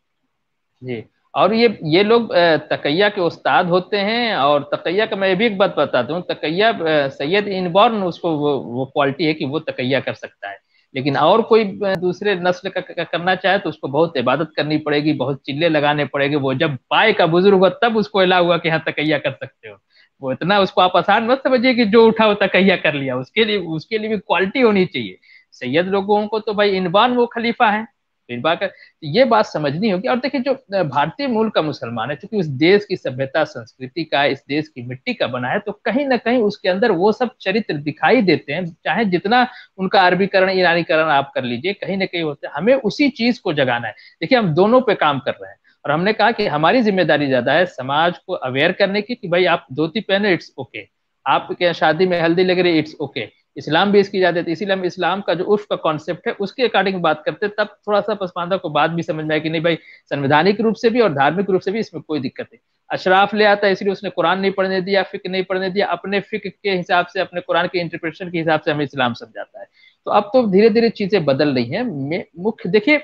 जी और ये ये लोग तकैया के उस्ताद होते हैं और तकैया का मैं भी एक बात बताता हूँ तकैया सैयद इनबॉर्न उसको वो वो क्वालिटी है कि वो तकैया कर सकता है लेकिन और कोई दूसरे नस्ल का, का करना चाहे तो उसको बहुत इबादत करनी पड़ेगी बहुत चिल्ले लगाने पड़ेंगे वो जब पाए का बुजुर्ग हुआ तब उसको अला हुआ कि हाँ तकैया कर सकते हो वो इतना उसको आप आसान मत समझिए कि जो उठा वो तकैया कर लिया उसके लिए उसके लिए भी क्वालिटी होनी चाहिए सैयद लोगों को तो भाई इनबान वो खलीफा है इनबा का तो ये बात समझनी होगी और देखिए जो भारतीय मूल का मुसलमान है चूंकि उस देश की सभ्यता संस्कृति का इस देश की मिट्टी का बना है तो कहीं ना कहीं उसके अंदर वो सब चरित्र दिखाई देते हैं चाहे जितना उनका अरबीकरण ईरानीकरण आप कर लीजिए कहीं ना कहीं होते हैं हमें उसी चीज को जगाना है देखिए हम दोनों पे काम कर रहे हैं और हमने कहा कि हमारी जिम्मेदारी ज्यादा है समाज को अवेयर करने की कि भाई आप धोती पहने इट्स ओके okay. आपके शादी में हल्दी लग रही इट्स ओके इस्लाम भी इसकी इजाजत इसीलिए हम इस्लाम का जो उर्फ का कॉन्सेप्ट है उसके अकॉर्डिंग बात करते तब थोड़ा सा पसमानदा को बात भी समझ में आए कि नहीं भाई संवैधानिक रूप से भी और धार्मिक रूप से भी इसमें कोई दिक्कत नहीं अशराफ ले आता है इसलिए उसने कुरान नहीं पढ़ने दिया फिक नहीं पढ़ने दिया अपने फिक के हिसाब से अपने कुरान के इंटरप्रिटेशन के हिसाब से हमें इस्लाम समझाता है तो अब तो धीरे धीरे चीजें बदल रही हैं मुख्य देखिए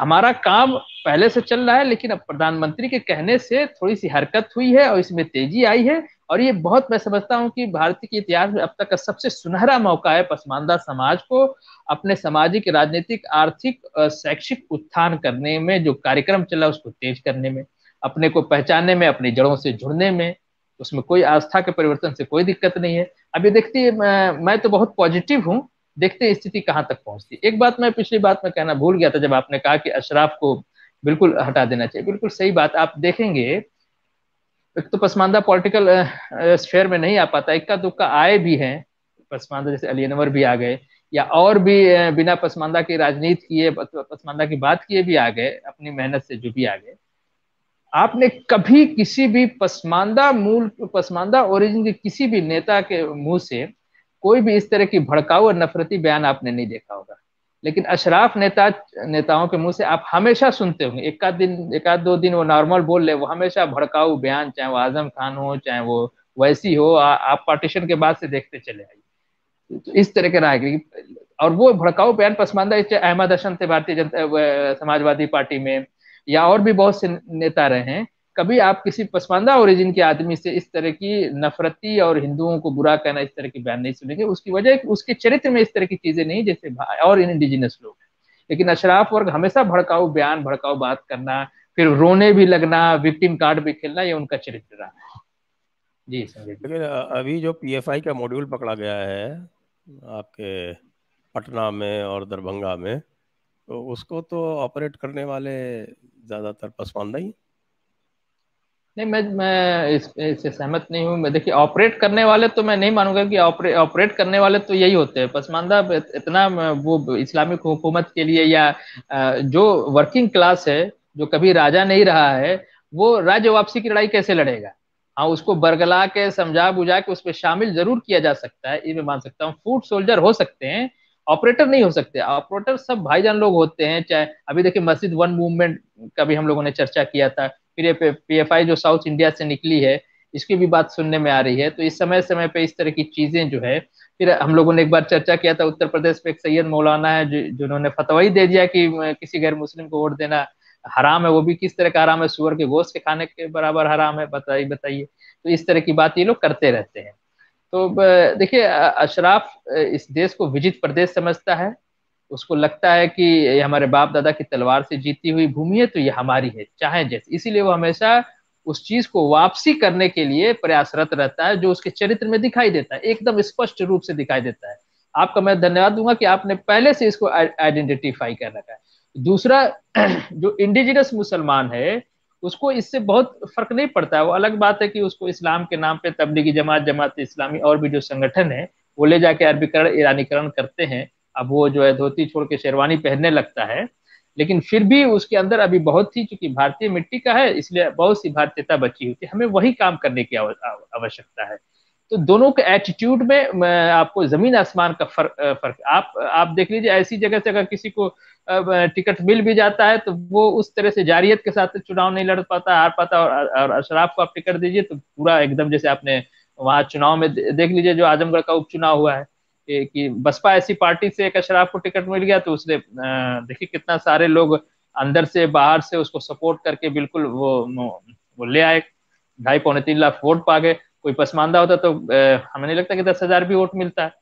हमारा काम पहले से चल रहा है लेकिन अब प्रधानमंत्री के कहने से थोड़ी सी हरकत हुई है और इसमें तेजी आई है और ये बहुत मैं समझता हूँ कि भारतीय के इतिहास में अब तक का सबसे सुनहरा मौका है पसमानदा समाज को अपने सामाजिक राजनीतिक आर्थिक शैक्षिक उत्थान करने में जो कार्यक्रम चला उसको तेज करने में अपने को पहचानने में अपनी जड़ों से जुड़ने में उसमें कोई आस्था के परिवर्तन से कोई दिक्कत नहीं है अब ये देखती मैं, मैं तो बहुत पॉजिटिव हूँ देखते स्थिति कहाँ तक पहुंचती एक बात मैं पिछली बात में कहना भूल गया था जब आपने कहा कि अशराफ को बिल्कुल हटा देना चाहिए बिल्कुल सही बात आप देखेंगे एक तो पसमानदा पॉलिटिकल स्फेयर में नहीं आ पाता इक्का दुक्का आए भी हैं पसमानदा जैसे अली अनवर भी आ गए या और भी बिना पसमानदा की राजनीति किए पसमानदा की बात किए भी आ गए अपनी मेहनत से जो भी आ गए आपने कभी किसी भी पसमानदा मूल पसमानदा ओरिजिन के किसी भी नेता के मुंह से कोई भी इस तरह की भड़काऊ और नफरती बयान आपने नहीं देखा होगा लेकिन अशराफ नेता नेताओं के मुंह से आप हमेशा सुनते होंगे एक आध दिन एक आध दो दिन वो नॉर्मल बोल रहे वो हमेशा भड़काऊ बयान चाहे वो आजम खान हो चाहे वो वैसी हो आ, आप पार्टीशन के बाद से देखते चले आइए तो इस तरह के राय और वो भड़काऊ बयान पसमानदा अहमद हसन थे भारतीय जनता समाजवादी पार्टी में या और भी बहुत से नेता रहे हैं कभी आप किसी पसमानदा ओरिजिन के आदमी से इस तरह की नफरती और हिंदुओं को बुरा कहना इस तरह की बयान नहीं सुनेंगे उसकी वजह उसके चरित्र में इस तरह की चीजें नहीं जैसे और इन इंडिजिनस लोग हैं लेकिन अशराफ वर्ग हमेशा भड़काऊ बयान भड़काऊ बात करना फिर रोने भी लगना विक्टिम कार्ड भी खेलना ये उनका चरित्र रहा है जी लेकिन अभी जो पीएफआई का मॉड्यूल पकड़ा गया है आपके पटना में और दरभंगा में तो उसको तो ऑपरेट करने वाले ज्यादातर पसमानदा ही नहीं मैं मैं इस इससे सहमत नहीं हूँ मैं देखिए ऑपरेट करने वाले तो मैं नहीं मानूंगा कि ऑपरेट ऑपरेट करने वाले तो यही होते हैं पसमानदा इतना वो इस्लामिक हुकूमत के लिए या जो वर्किंग क्लास है जो कभी राजा नहीं रहा है वो राज्य वापसी की लड़ाई कैसे लड़ेगा हाँ उसको बरगला के समझा बुझा के उसमें शामिल जरूर किया जा सकता है ये मैं मान सकता हूँ फूड सोल्जर हो सकते हैं ऑपरेटर नहीं हो सकते ऑपरेटर सब भाईजान लोग होते हैं चाहे अभी देखिए मस्जिद वन मूवमेंट का भी हम लोगों ने चर्चा किया था फिर ये पीएफआई जो साउथ इंडिया से निकली है इसकी भी बात सुनने में आ रही है तो इस समय समय पे इस तरह की चीजें जो है फिर हम लोगों ने एक बार चर्चा किया था उत्तर प्रदेश में एक सैयद मौलाना है जिन्होंने फतवाही दे दिया कि किसी गैर मुस्लिम को वोट देना हराम है वो भी किस तरह का हराम है सुअर के गोश्त के खाने के बराबर हराम है बताइए बताइए तो इस तरह की बात ये लोग करते रहते हैं तो देखिए अशराफ इस देश को विजित प्रदेश समझता है उसको लगता है कि ये हमारे बाप दादा की तलवार से जीती हुई भूमि है तो ये हमारी है चाहे जैसे इसीलिए वो हमेशा उस चीज को वापसी करने के लिए प्रयासरत रहता है जो उसके चरित्र में दिखाई देता है एकदम स्पष्ट रूप से दिखाई देता है आपका मैं धन्यवाद दूंगा कि आपने पहले से इसको आइडेंटिफाई कर रखा है दूसरा जो इंडिजिनस मुसलमान है उसको इससे बहुत फर्क नहीं पड़ता है वो अलग बात है कि उसको इस्लाम के नाम पे तबलीगी जमात जमात इस्लामी और भी जो संगठन है वो ले जाके अरबीकरण ईरानीकरण करते हैं अब वो जो है धोती छोड़ के शेरवानी पहनने लगता है लेकिन फिर भी उसके अंदर अभी बहुत थी चूंकि भारतीय मिट्टी का है इसलिए बहुत सी भारतीयता बची हुई थी हमें वही काम करने की आवश्यकता है तो दोनों के एटीट्यूड में आपको जमीन आसमान का फर्क फर्क आप आप देख लीजिए ऐसी जगह से अगर किसी को टिकट मिल भी जाता है तो वो उस तरह से जारियत के साथ चुनाव नहीं लड़ पाता हार पाता और, और अशराफ को आप टिकट दीजिए तो पूरा एकदम जैसे आपने वहाँ चुनाव में देख लीजिए जो आजमगढ़ का उपचुनाव हुआ है कि बसपा ऐसी पार्टी से एक अशराफ को टिकट मिल गया तो उसने देखिए कितना सारे लोग अंदर से बाहर से उसको सपोर्ट करके बिल्कुल वो वो ले आए ढाई पौने तीन लाख वोट पा गए कोई पसमानदा होता तो हमें नहीं लगता कि दस हजार भी वोट मिलता है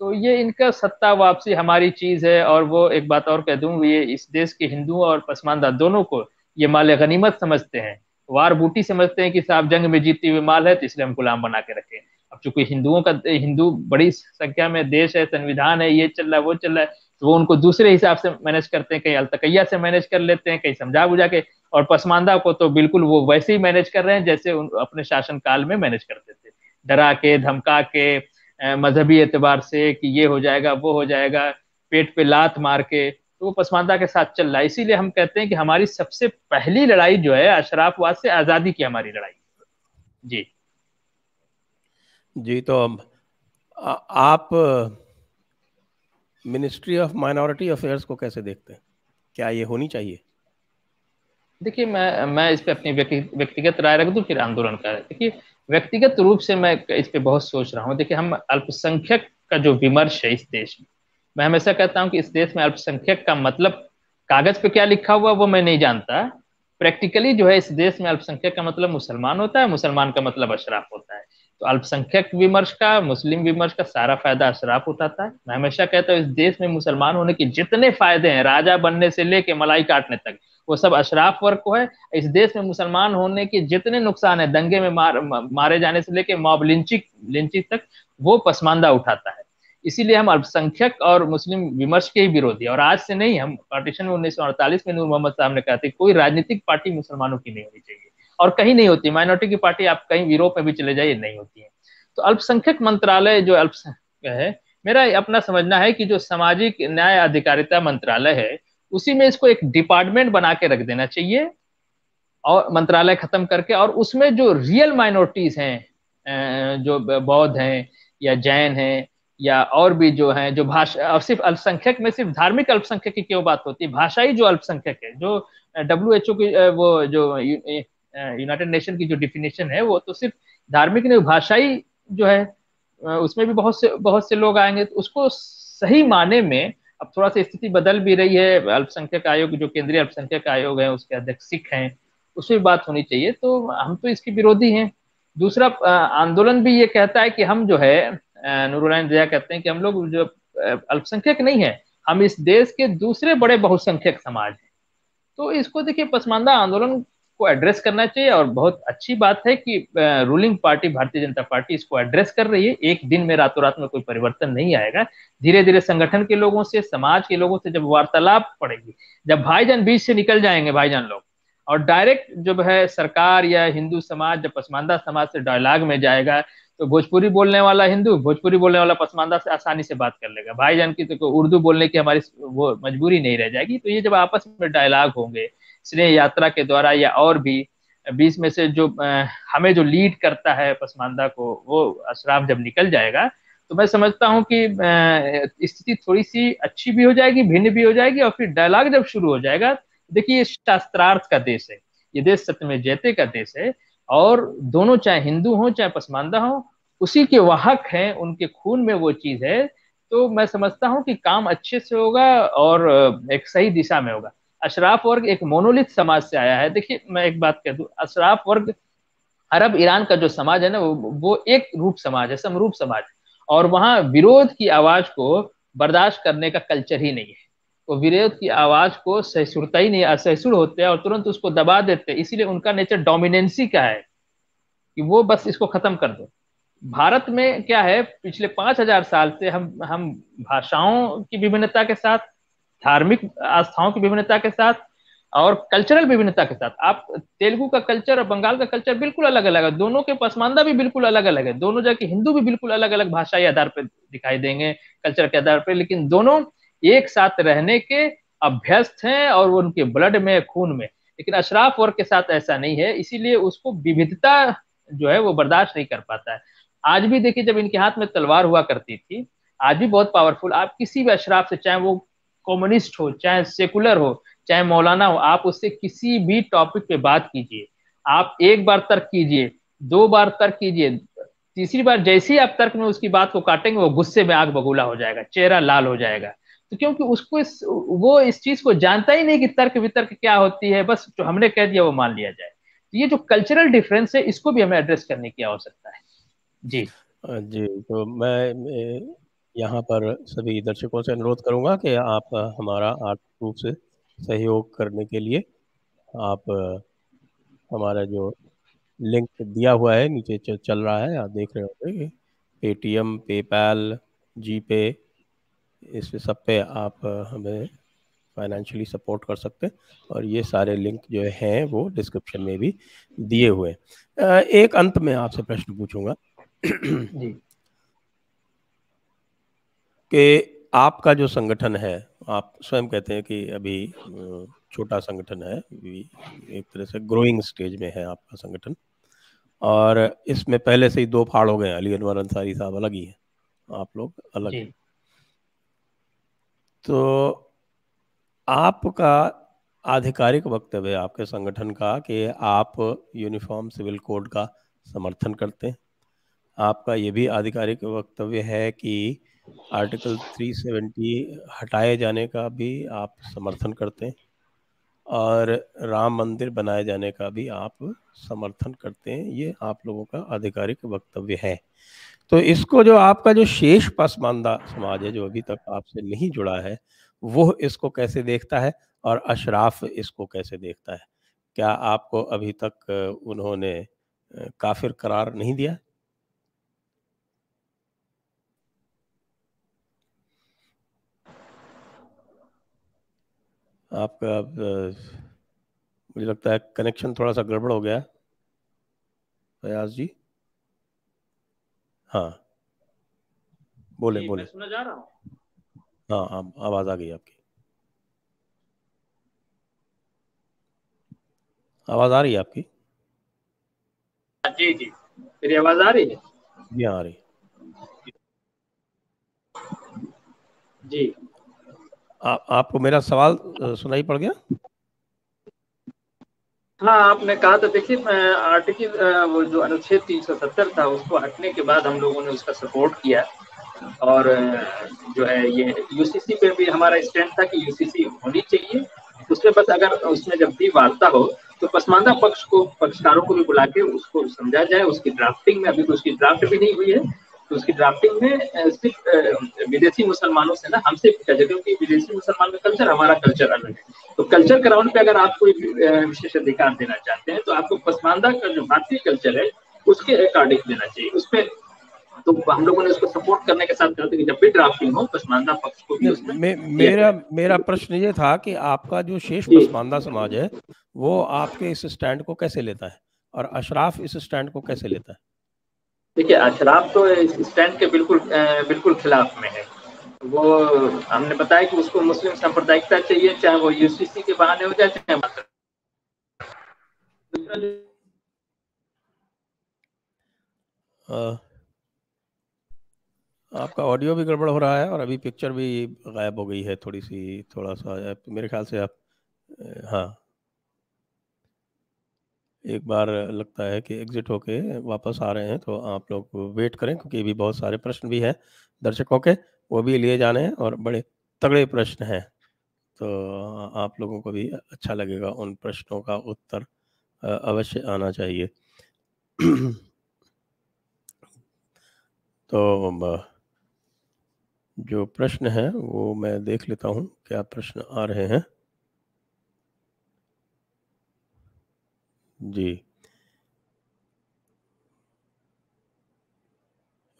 तो ये इनका सत्ता वापसी हमारी चीज है और वो एक बात और कह दूं ये इस देश के हिंदुओं और पसमानदा दोनों को ये माल गनीमत समझते हैं वार बूटी समझते हैं कि साहब जंग में जीती हुई माल है तो इसलिए हम गुलाम बना के रखे अब चूंकि हिंदुओं का हिंदू बड़ी संख्या में देश है संविधान है ये चल रहा है वो चल रहा है तो वो उनको दूसरे हिसाब से मैनेज करते हैं कहीं अलतकैया से मैनेज कर लेते हैं कहीं समझा बुझा के और पसमानदा को तो बिल्कुल वो वैसे ही मैनेज कर रहे हैं जैसे उन अपने शासनकाल में मैनेज करते थे डरा के धमका के मजहबी एतबार से कि ये हो जाएगा वो हो जाएगा पेट पे लात मार के तो वो पसमानदा के साथ चल रहा है इसीलिए हम कहते हैं कि हमारी सबसे पहली लड़ाई जो है अशराफवाद से आजादी की हमारी लड़ाई जी जी तो आप मिनिस्ट्री ऑफ माइनॉरिटी अफेयर्स को कैसे देखते हैं क्या ये होनी चाहिए देखिए मैं मैं इस पे अपनी व्यक्तिगत राय रख दूं फिर आंदोलन का देखिए व्यक्तिगत रूप से मैं इस पे बहुत सोच रहा हूँ देखिए हम अल्पसंख्यक का जो विमर्श है इस देश में मैं हमेशा कहता हूँ कि इस देश में अल्पसंख्यक का मतलब कागज पे क्या लिखा हुआ वो मैं नहीं जानता प्रैक्टिकली जो है इस देश में अल्पसंख्यक का मतलब मुसलमान होता है मुसलमान का मतलब अशराफ होता है तो अल्पसंख्यक विमर्श का मुस्लिम विमर्श का सारा फायदा अशराफ उठाता है मैं हमेशा कहता हूँ इस देश में मुसलमान होने के जितने फायदे हैं राजा बनने से लेके मलाई काटने तक वो सब अशराफ वर्ग को है इस देश में मुसलमान होने के जितने नुकसान है दंगे में मार, मारे जाने से लेके मॉब लिंचिक लिंचिक तक वो पसमानदा उठाता है इसीलिए हम अल्पसंख्यक और मुस्लिम विमर्श के ही विरोधी और आज से नहीं हम पार्टीशन में उन्नीस में नूर मोहम्मद साहब ने कहा था कोई राजनीतिक पार्टी मुसलमानों की नहीं होनी चाहिए और कहीं नहीं होती माइनॉरिटी की पार्टी आप कहीं यूरोप में भी चले जाइए नहीं होती है तो अल्पसंख्यक मंत्रालय जो अल्पसंख्यक है मेरा अपना समझना है कि जो सामाजिक न्याय अधिकारिता मंत्रालय है उसी में इसको एक डिपार्टमेंट बना के रख देना चाहिए और मंत्रालय खत्म करके और उसमें जो रियल माइनॉरिटीज हैं जो बौद्ध हैं या जैन हैं या और भी जो हैं जो भाषा और सिर्फ अल्पसंख्यक में सिर्फ धार्मिक अल्पसंख्यक की क्यों बात होती है भाषाई जो अल्पसंख्यक है जो डब्ल्यू एच ओ की वो जो यूनाइटेड नेशन की जो डिफिनेशन है वो तो सिर्फ धार्मिक नहीं भाषाई जो है उसमें भी बहुत से बहुत से लोग आएंगे तो उसको सही माने में अब थोड़ा सा स्थिति बदल भी रही है अल्पसंख्यक आयोग जो केंद्रीय अल्पसंख्यक आयोग है उसके अध्यक्ष सिख हैं उसमें भी बात होनी चाहिए तो हम तो इसके विरोधी हैं दूसरा आंदोलन भी ये कहता है कि हम जो है नूरुलैन जया कहते हैं कि हम लोग जो अल्पसंख्यक नहीं है हम इस देश के दूसरे बड़े बहुसंख्यक समाज हैं तो इसको देखिए पसमानदा आंदोलन को एड्रेस करना चाहिए और बहुत अच्छी बात है कि रूलिंग पार्टी भारतीय जनता पार्टी इसको एड्रेस कर रही है एक दिन में रातों रात में कोई परिवर्तन नहीं आएगा धीरे धीरे संगठन के लोगों से समाज के लोगों से जब वार्तालाप पड़ेगी जब भाईजान बीच से निकल जाएंगे भाईजान लोग और डायरेक्ट जब है सरकार या हिंदू समाज जब पसमानदा समाज से डायलॉग में जाएगा तो भोजपुरी बोलने वाला हिंदू भोजपुरी बोलने वाला पसमानदा से आसानी से बात कर लेगा भाईजान की तो उर्दू बोलने की हमारी वो मजबूरी नहीं रह जाएगी तो ये जब आपस में डायलॉग होंगे स्नेह यात्रा के द्वारा या और भी बीच में से जो हमें जो लीड करता है पसमानदा को वो अशराफ जब निकल जाएगा तो मैं समझता हूँ कि स्थिति थोड़ी सी अच्छी भी हो जाएगी भिन्न भी हो जाएगी और फिर डायलॉग जब शुरू हो जाएगा देखिए ये शास्त्रार्थ का देश है ये देश सत्य में जयते का देश है और दोनों चाहे हिंदू हों चाहे पसमानदा हों उसी के वाहक हैं उनके खून में वो चीज है तो मैं समझता हूँ कि काम अच्छे से होगा और एक सही दिशा में होगा अशराफ वर्ग एक मोनोलिथ समाज से आया है देखिए मैं एक बात कह दू अशराफ वर्ग अरब ईरान का जो समाज है ना वो वो एक रूप समाज है समरूप समाज और वहाँ विरोध की आवाज को बर्दाश्त करने का कल्चर ही नहीं है वो विरोध की आवाज को सहसुरता ही नहीं असहसुर होते हैं और तुरंत उसको दबा देते हैं इसीलिए उनका नेचर डोमिनेंसी का है कि वो बस इसको खत्म कर दो भारत में क्या है पिछले पांच हजार साल से हम हम भाषाओं की विभिन्नता के साथ धार्मिक आस्थाओं की विभिन्नता के साथ और कल्चरल विभिन्नता के साथ आप तेलुगु का कल्चर और बंगाल का कल्चर बिल्कुल अलग अलग है दोनों के पसमानदा भी बिल्कुल अलग अलग है दोनों जगह हिंदू भी बिल्कुल अलग अलग भाषाई आधार पर दिखाई देंगे कल्चर के आधार पर लेकिन दोनों एक साथ रहने के अभ्यस्त हैं और उनके ब्लड में खून में लेकिन अशराफ वर्ग के साथ ऐसा नहीं है इसीलिए उसको विविधता जो है वो बर्दाश्त नहीं कर पाता है आज भी देखिए जब इनके हाथ में तलवार हुआ करती थी आज भी बहुत पावरफुल आप किसी भी अशराफ से चाहे वो कम्युनिस्ट हो चाहे सेकुलर हो चाहे मौलाना हो आप उससे किसी भी टॉपिक पे बात कीजिए आप एक बार तर्क कीजिए दो बार तर्क कीजिए तीसरी बार जैसे ही आप तर्क में उसकी बात को काटेंगे वो गुस्से में आग बगुला हो जाएगा चेहरा लाल हो जाएगा तो क्योंकि उसको इस, वो इस चीज को जानता ही नहीं कि तर्क वितर्क क्या होती है बस जो हमने कह दिया वो मान लिया जाए तो ये जो कल्चरल डिफरेंस है इसको भी हमें एड्रेस करने की आवश्यकता है जी हाँ जी तो मैं यहाँ पर सभी दर्शकों से अनुरोध करूँगा कि आप हमारा आर्थिक रूप से सहयोग करने के लिए आप हमारा जो लिंक दिया हुआ है नीचे चल रहा है आप देख रहे होंगे पेटीएम पेपैल जी पे इस सब पे आप हमें फाइनेंशियली सपोर्ट कर सकते हैं और ये सारे लिंक जो हैं वो डिस्क्रिप्शन में भी दिए हुए हैं एक अंत में आपसे प्रश्न पूछूंगा जी कि आपका जो संगठन है आप स्वयं कहते हैं कि अभी छोटा संगठन है एक तरह से ग्रोइंग स्टेज में है आपका संगठन और इसमें पहले से ही दो फाड़ हो गए अली अनवर अंसारी साहब अलग ही है आप लोग अलग हैं तो आपका आधिकारिक वक्तव्य आपके संगठन का कि आप यूनिफॉर्म सिविल कोड का समर्थन करते हैं आपका ये भी आधिकारिक वक्तव्य है कि आर्टिकल 370 हटाए जाने का भी आप समर्थन करते हैं और राम मंदिर बनाए जाने का भी आप समर्थन करते हैं ये आप लोगों का आधिकारिक वक्तव्य है तो इसको जो आपका जो शेष पसमानदा समाज है जो अभी तक आपसे नहीं जुड़ा है वो इसको कैसे देखता है और अशराफ इसको कैसे देखता है क्या आपको अभी तक उन्होंने काफिर करार नहीं दिया आपका मुझे लगता है कनेक्शन थोड़ा सा गड़बड़ हो गया फयाज जी हाँ बोले बोले सुना जा रहा हूँ हाँ, हाँ आवाज आ गई आपकी आवाज आ रही है आपकी हाँ, जी जी मेरी आवाज आ रही है जी हाँ, आ रही जी आ, आपको मेरा सवाल सुनाई पड़ गया हाँ आपने कहा तो देखिए आर्टिकल वो जो अनुच्छेद सत्तर था उसको हटने के बाद हम लोगों ने उसका सपोर्ट किया और जो है ये यूसीसी पे भी हमारा स्टैंड था कि यूसीसी होनी चाहिए उसमें बस अगर उसमें जब भी वार्ता हो तो पसमानदा पक्ष को पक्षकारों को भी बुला के उसको समझा जाए उसकी ड्राफ्टिंग में अभी तो उसकी ड्राफ्ट भी नहीं हुई है तो उसकी ड्राफ्टिंग में सिर्फ विदेशी मुसलमानों से ना हमसे पूछा जाए क्योंकि विदेशी मुसलमान का कल्चर हमारा कल्चर अलग है तो कल्चर ग्राउंड पे अगर आप कोई विशेष अधिकार देना चाहते हैं तो आपको पसमानदा का जो भारतीय कल्चर है उसके अकॉर्डिंग देना चाहिए उस पर तो हम लोगों ने उसको सपोर्ट करने के साथ कि जब भी ड्राफ्टिंग हो पसमानदा पक्ष को भी उसमें मे, मेरा मेरा प्रश्न ये था कि आपका जो शेष पसमानदा समाज है वो आपके इस स्टैंड को कैसे लेता है और अशराफ इस स्टैंड को कैसे लेता है देखिए अशराब तो स्टैंड के बिल्कुल बिल्कुल खिलाफ में है वो हमने बताया कि उसको मुस्लिम सांप्रदायिकता चाहिए चाहे वो यूसीसी के बहाने हो जाए चाहे आपका ऑडियो भी गड़बड़ हो रहा है और अभी पिक्चर भी गायब हो गई है थोड़ी सी थोड़ा सा मेरे ख्याल से आप हाँ एक बार लगता है कि एग्जिट होके वापस आ रहे हैं तो आप लोग वेट करें क्योंकि अभी बहुत सारे प्रश्न भी हैं दर्शकों के वो भी लिए जाने हैं और बड़े तगड़े प्रश्न हैं तो आप लोगों को भी अच्छा लगेगा उन प्रश्नों का उत्तर अवश्य आना चाहिए तो जो प्रश्न है वो मैं देख लेता हूँ क्या प्रश्न आ रहे हैं जी।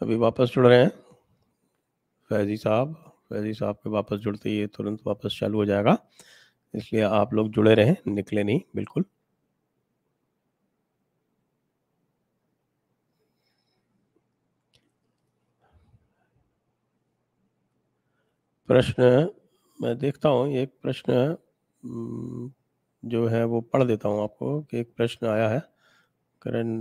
अभी वापस जुड़ रहे हैं। फैज़ी साहब फैज़ी साहब के वापस जुड़ते ही तुरंत वापस चालू हो जाएगा। इसलिए आप लोग जुड़े रहें, निकले नहीं बिल्कुल। प्रश्न मैं देखता हूँ एक प्रश्न जो है वो पढ़ देता हूँ आपको कि एक प्रश्न आया है Karan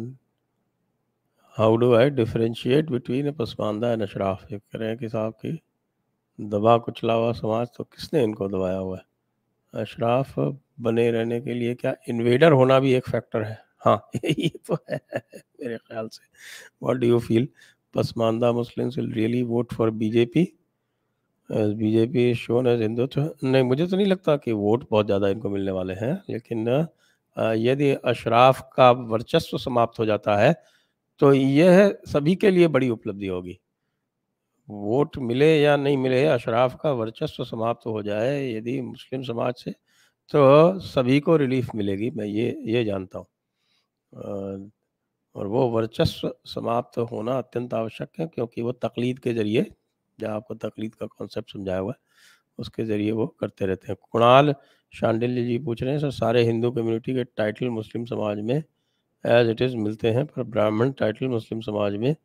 how do I differentiate between Pasmanda and Ashraf एक करें कि साहब की दबा कुचला हुआ समाज तो किसने इनको दबाया हुआ है अशराफ बने रहने के लिए क्या इन्वेडर होना भी एक फैक्टर है हाँ ये तो है मेरे ख्याल से what do you feel Pasmanda Muslim will really vote for BJP BJP shown as Hindutva तो नहीं मुझे तो नहीं लगता कि वोट बहुत ज़्यादा इनको मिलने वाले हैं लेकिन यदि अशराफ का वर्चस्व समाप्त हो जाता है तो यह सभी के लिए बड़ी उपलब्धि होगी वोट मिले या नहीं मिले अशराफ का वर्चस्व समाप्त हो जाए यदि मुस्लिम समाज से तो सभी को रिलीफ मिलेगी मैं ये ये जानता हूँ और वो वर्चस्व समाप्त होना अत्यंत आवश्यक है क्योंकि वो तकलीद के ज़रिए जहाँ आपको तकलीद का कॉन्सेप्ट समझाया हुआ है उसके ज़रिए वो करते रहते हैं कुणाल शांडिल्य जी पूछ रहे हैं सर सारे हिंदू कम्युनिटी के टाइटल मुस्लिम समाज में एज इट इज़ मिलते हैं पर ब्राह्मण टाइटल मुस्लिम समाज में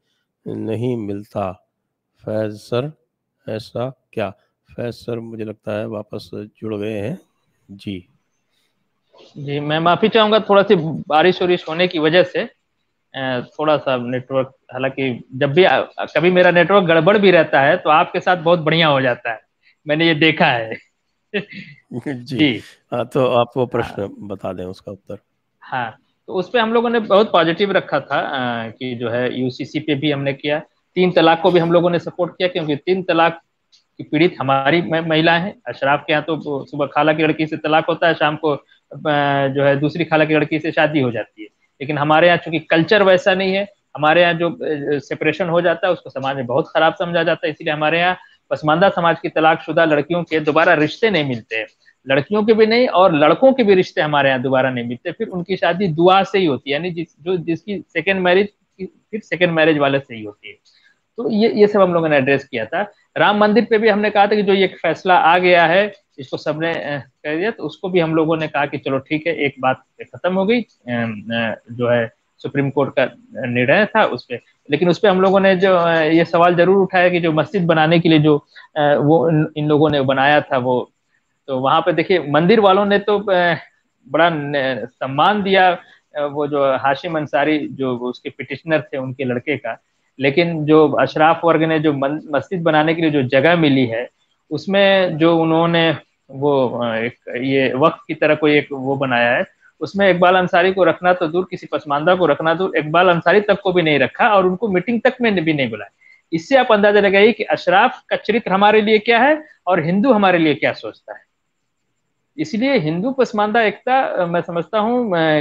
नहीं मिलता फैज़ सर ऐसा क्या फैज़ सर मुझे लगता है वापस जुड़ गए हैं जी जी मैं माफ़ी चाहूँगा थोड़ा सी बारिश वरिश होने की वजह से थोड़ा सा नेटवर्क हालांकि जब भी कभी मेरा नेटवर्क गड़बड़ भी रहता है तो आपके साथ बहुत बढ़िया हो जाता है मैंने ये देखा है जी, जी आ, हाँ, तो आप वो हाँ। प्रश्न हाँ, बता दें उसका उत्तर हाँ तो उसपे हम लोगों ने बहुत पॉजिटिव रखा था आ, कि जो है यूसीसी पे भी हमने किया तीन तलाक को भी हम लोगों ने सपोर्ट किया क्योंकि तीन तलाक की पीड़ित हमारी महिला है अशराफ के यहाँ तो सुबह खाला की लड़की से तलाक होता है शाम को जो है दूसरी खाला की लड़की से शादी हो जाती है लेकिन हमारे यहाँ चूंकि कल्चर वैसा नहीं है हमारे यहाँ जो सेपरेशन हो जाता है उसको समाज में बहुत खराब समझा जाता है इसीलिए हमारे यहाँ पसमानदा समाज की तलाकशुदा लड़कियों के दोबारा रिश्ते नहीं मिलते लड़कियों के भी नहीं और लड़कों के भी रिश्ते हमारे यहाँ दोबारा नहीं मिलते फिर उनकी शादी दुआ से ही होती है यानी जिस जो जिसकी सेकेंड मैरिज फिर सेकेंड मैरिज वाले से ही होती है तो ये ये सब हम लोगों ने एड्रेस किया था राम मंदिर पे भी हमने कहा था कि जो ये फैसला आ गया है इसको सबने कह दिया तो उसको भी हम लोगों ने कहा कि चलो ठीक है एक बात खत्म हो गई जो है सुप्रीम कोर्ट का निर्णय था उस पर लेकिन उस पर हम लोगों ने जो ये सवाल जरूर उठाया कि जो मस्जिद बनाने के लिए जो वो इन लोगों ने बनाया था वो तो वहां पे देखिए मंदिर वालों ने तो बड़ा सम्मान दिया वो जो हाशिम अंसारी जो उसके पिटिशनर थे उनके लड़के का लेकिन जो अशराफ वर्ग ने जो मस्जिद बनाने के लिए जो जगह मिली है उसमें जो उन्होंने वो एक ये वक्त की तरह कोई एक वो बनाया है उसमें इकबाल अंसारी को रखना तो दूर किसी पसमानदा को रखना दूर इकबाल अंसारी तक को भी नहीं रखा और उनको मीटिंग तक में भी नहीं बुलाया इससे आप अंदाजा लगाइए कि अशराफ का चरित्र हमारे लिए क्या है और हिंदू हमारे लिए क्या सोचता है इसलिए हिंदू पसमानदा एकता मैं समझता हूँ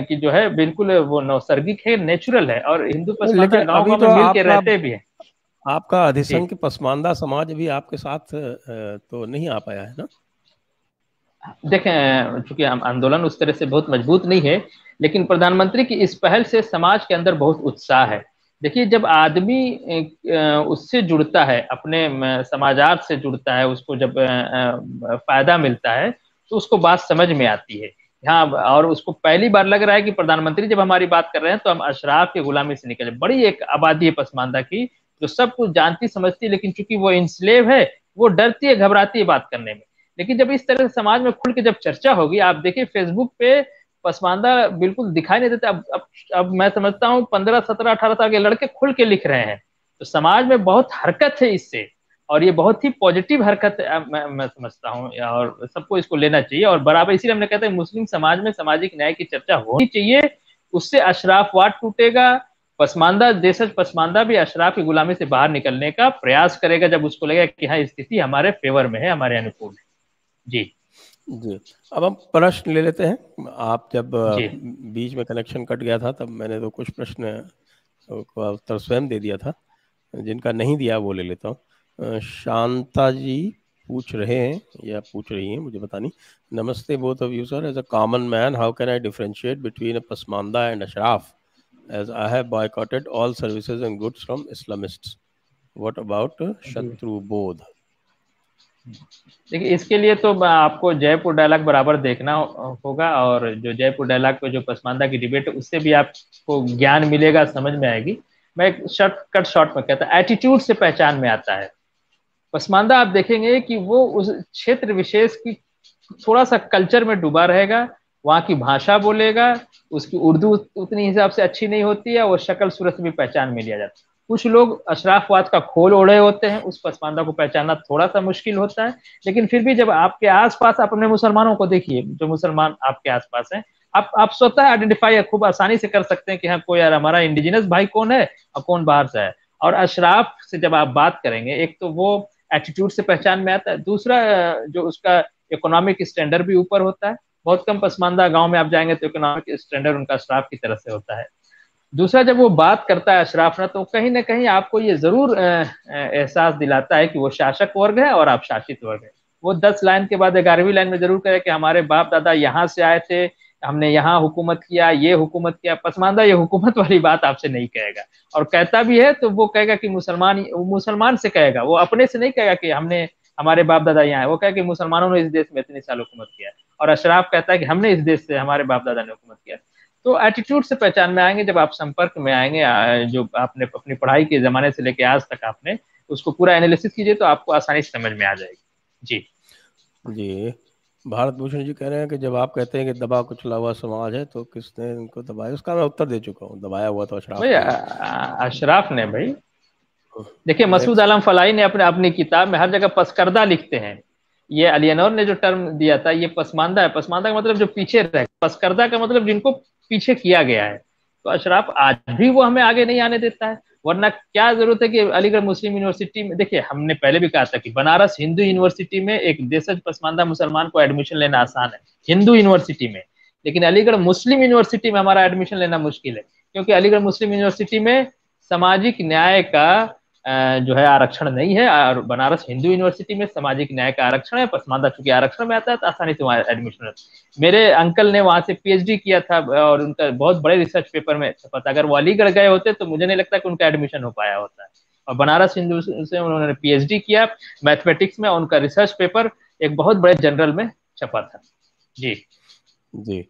कि जो है बिल्कुल वो नौसर्गिक है नेचुरल है और हिंदू पसमानदा गांव तो मिल के रहते भी है आपका अधिसंख्य पसमानदा समाज भी आपके साथ तो नहीं आ पाया है ना देखें चूंकि आंदोलन उस तरह से बहुत मजबूत नहीं है लेकिन प्रधानमंत्री की इस पहल से समाज के अंदर बहुत उत्साह है देखिए जब आदमी उससे जुड़ता है अपने समाजात से जुड़ता है उसको जब फायदा मिलता है तो उसको बात समझ में आती है हाँ और उसको पहली बार लग रहा है कि प्रधानमंत्री जब हमारी बात कर रहे हैं तो हम अशराफ की गुलामी से निकले बड़ी एक आबादी है पसमानदा की जो सब कुछ जानती समझती लेकिन चूंकि वो इंस्लेव है वो डरती है घबराती है बात करने में लेकिन जब इस तरह से समाज में खुल के जब चर्चा होगी आप देखिए फेसबुक पे पसमानदा बिल्कुल दिखाई नहीं देते अब अब अब मैं समझता हूँ पंद्रह सत्रह अठारह साल के लड़के खुल के लिख रहे हैं तो समाज में बहुत हरकत है इससे और ये बहुत ही पॉजिटिव हरकत मैं, मैं समझता हूँ और सबको इसको लेना चाहिए और बराबर इसीलिए हमने कहते हैं मुस्लिम समाज में सामाजिक न्याय की चर्चा होनी चाहिए उससे अशराफवाद टूटेगा पसमानदा देशज पसमानदा भी अशराफ की गुलामी से बाहर निकलने का प्रयास करेगा जब उसको लगेगा कि हाँ स्थिति हमारे फेवर में है हमारे अनुकूल है जी जी अब हम प्रश्न ले लेते हैं आप जब बीच में कनेक्शन कट गया था तब मैंने तो कुछ प्रश्न का उत्तर स्वयं दे दिया था जिनका नहीं दिया वो ले लेता हूँ शांता जी पूछ रहे हैं या पूछ रही हैं मुझे पता नहीं नमस्ते both of you sir as a common man how can I differentiate between a Pasmanda and Ashraf as I have boycotted all services and goods from Islamists what about शत्रु बोध देखिए इसके लिए तो आपको जयपुर डायलॉग बराबर देखना होगा और जो जयपुर डायलॉग पे जो पसमानदा की डिबेट है उससे भी आपको ज्ञान मिलेगा समझ में आएगी मैं एक शॉर्ट कट शॉर्ट में कहता एटीट्यूड से पहचान में आता है पसमानदा आप देखेंगे कि वो उस क्षेत्र विशेष की थोड़ा सा कल्चर में डूबा रहेगा वहाँ की भाषा बोलेगा उसकी उर्दू उतनी हिसाब से अच्छी नहीं होती है और शक्ल सूरत भी पहचान में लिया जाता है कुछ लोग अशराफवाद का खोल ओढ़े होते हैं उस पसमानदा को पहचानना थोड़ा सा मुश्किल होता है लेकिन फिर भी जब आपके आसपास आप अपने मुसलमानों को देखिए जो मुसलमान आपके आसपास हैं आप आप स्वतः आइडेंटिफाई खूब आसानी से कर सकते हैं कि हाँ कोई यार हमारा इंडिजिनस भाई कौन है और कौन बाहर से है और अशराफ से जब आप बात करेंगे एक तो वो एटीट्यूड से पहचान में आता है दूसरा जो उसका इकोनॉमिक स्टैंडर्ड भी ऊपर होता है बहुत कम पसमानदा गांव में आप जाएंगे तो इकोनॉमिक स्टैंडर्ड उनका अशराफ की तरफ से होता है दूसरा जब वो बात करता है अशराफ ना तो कहीं ना कहीं आपको ये जरूर एहसास दिलाता है कि वो शासक वर्ग है और आप शासित वर्ग है वो दस लाइन के बाद ग्यारहवीं लाइन में जरूर कहे कि हमारे बाप दादा यहाँ से आए थे हमने यहाँ हुकूमत किया ये हुकूमत किया पसमानदा ये हुकूमत वाली बात आपसे नहीं कहेगा और कहता भी है तो वो कहेगा कि मुसलमान मुसलमान से कहेगा वो अपने से नहीं कहेगा कि हमने हमारे बाप दादा यहाँ है वो कहे कि मुसलमानों ने इस देश में इतने साल हुकूमत किया और अशराफ कहता है कि हमने इस देश से हमारे बाप दादा ने हुकूमत किया तो एटीट्यूड से पहचान में आएंगे जब आप संपर्क में आएंगे जो आपने अपनी पढ़ाई के जमाने से लेके आज तक आपने उसको पूरा एनालिसिस कीजिए तो आपको आसानी से समझ में आ जाएगी जी जी भारत भूषण जी कह रहे हैं कि जब आप कहते हैं कि दबा कुचला हुआ समाज है तो किसने इनको दबाया उसका मैं उत्तर दे चुका हूँ दबाया हुआ तो अशराफ भैया अशराफ ने भाई देखिए मसूद आलम फलाई ने अपने अपनी किताब में हर जगह पसकरदा लिखते हैं ये अलियनौर ने जो टर्म दिया था ये पसमानदा है पसमानदा का मतलब जो पीछे रह पसकरदा का मतलब जिनको पीछे किया गया है तो अशराफ आज भी वो हमें आगे नहीं आने देता है वरना क्या जरूरत है कि अलीगढ़ मुस्लिम यूनिवर्सिटी में देखिए हमने पहले भी कहा था कि बनारस हिंदू यूनिवर्सिटी में एक देशज पसमानदा मुसलमान को एडमिशन लेना आसान है हिंदू यूनिवर्सिटी में लेकिन अलीगढ़ मुस्लिम यूनिवर्सिटी में हमारा एडमिशन लेना मुश्किल है क्योंकि अलीगढ़ मुस्लिम यूनिवर्सिटी में सामाजिक न्याय का जो है आरक्षण नहीं है और बनारस हिंदू यूनिवर्सिटी में सामाजिक न्याय का आरक्षण है पसमानदा चूंकि आरक्षण में आता है तो आसानी से वहाँ एडमिशन मेरे अंकल ने वहाँ से पीएचडी किया था और उनका बहुत बड़े रिसर्च पेपर में पता अगर वो अलीगढ़ गए होते तो मुझे नहीं लगता कि उनका एडमिशन हो पाया होता है और बनारस हिंदू से उन्होंने पीएचडी किया मैथमेटिक्स में उनका रिसर्च पेपर एक बहुत बड़े जनरल में छपा था जी जी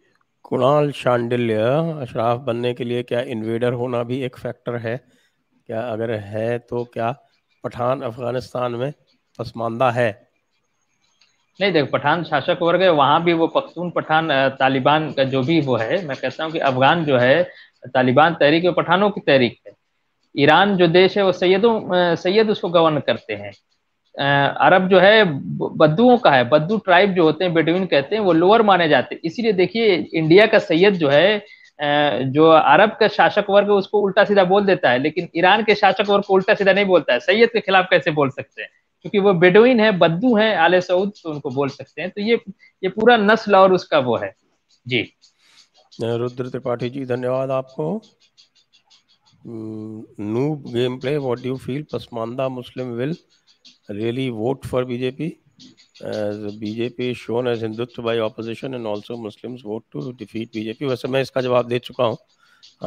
कुणाल शांडिल्य अशराफ बनने के लिए क्या इन्वेडर होना भी एक फैक्टर है क्या अगर है तो क्या पठान अफगानिस्तान में पसमानदा है नहीं देख पठान शासक वर्ग है वहां भी वो पख्तून पठान तालिबान का जो भी वो है मैं कहता हूँ कि अफगान जो है तालिबान तहरीक और पठानों की तहरीक है ईरान जो देश है वो सैयदों सैयद उसको गवर्न करते हैं अरब जो है बद्दुओं का है बद्दू ट्राइब जो होते हैं बेडविन कहते हैं वो लोअर माने जाते हैं इसीलिए देखिए इंडिया का सैयद जो है जो अरब का शासक वर्ग उसको उल्टा सीधा बोल देता है लेकिन ईरान के शासक वर्ग को उल्टा सीधा नहीं बोलता है सैयद के खिलाफ कैसे बोल सकते हैं क्योंकि वो बेडोइन है बद्दू है आले सऊद तो उनको बोल सकते हैं तो ये ये पूरा नस्ल और उसका वो है जी रुद्र त्रिपाठी जी धन्यवाद आपको noob game play what do feel Pasmanda Muslim will really vote for BJP uh, BJP is shown as Hindutva by opposition and also Muslims vote to defeat BJP. वैसे मैं इसका जवाब दे चुका हूँ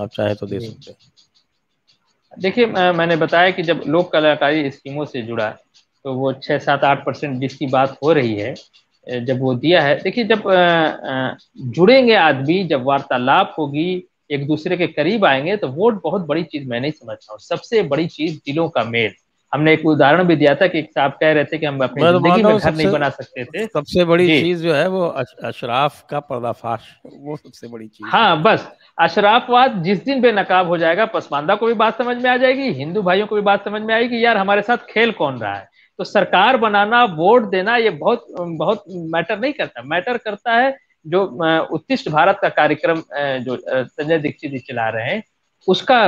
आप चाहें तो दे सकते हैं देखिए मैंने बताया कि जब लोक कलाकारी स्कीमों से जुड़ा तो वो छः सात आठ परसेंट जिसकी बात हो रही है जब वो दिया है देखिए जब जुड़ेंगे आदमी जब वार्तालाप होगी एक दूसरे के करीब आएंगे तो वोट बहुत बड़ी चीज मैं नहीं समझता हूँ सबसे बड़ी चीज दिलों का मेल हमने एक उदाहरण भी दिया था कि साहब कह रहे थे कि हम अपनी तो जिंदगी में घर नहीं बना सकते थे सबसे बड़ी चीज जो है वो अशराफ का पर्दाफाश वो सबसे बड़ी चीज हाँ बस अशराफवाद जिस दिन बेनकाब हो जाएगा पसमानदा को भी बात समझ में आ जाएगी हिंदू भाइयों को भी बात समझ में आएगी यार हमारे साथ खेल कौन रहा है तो सरकार बनाना वोट देना ये बहुत बहुत मैटर नहीं करता मैटर करता है जो उत्तिष्ट भारत का कार्यक्रम जो संजय दीक्षित जी चला रहे हैं उसका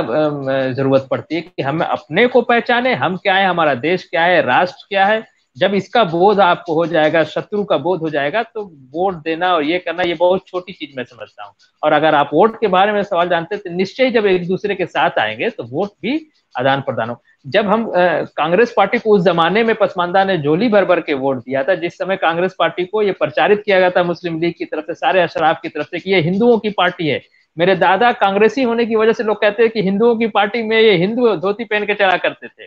जरूरत पड़ती है कि हमें अपने को पहचाने हम क्या है हमारा देश क्या है राष्ट्र क्या है जब इसका बोध आपको हो जाएगा शत्रु का बोध हो जाएगा तो वोट देना और ये करना ये बहुत छोटी चीज मैं समझता हूँ और अगर आप वोट के बारे में सवाल जानते हैं तो निश्चय जब एक दूसरे के साथ आएंगे तो वोट भी आदान प्रदान हो जब हम कांग्रेस पार्टी को उस जमाने में पसमानदा ने जोली भर भर के वोट दिया था जिस समय कांग्रेस पार्टी को ये प्रचारित किया गया था मुस्लिम लीग की तरफ से सारे अशराफ की तरफ से कि ये हिंदुओं की पार्टी है मेरे दादा कांग्रेसी होने की वजह से लोग कहते हैं कि हिंदुओं की पार्टी में ये हिंदू धोती पहन के चला करते थे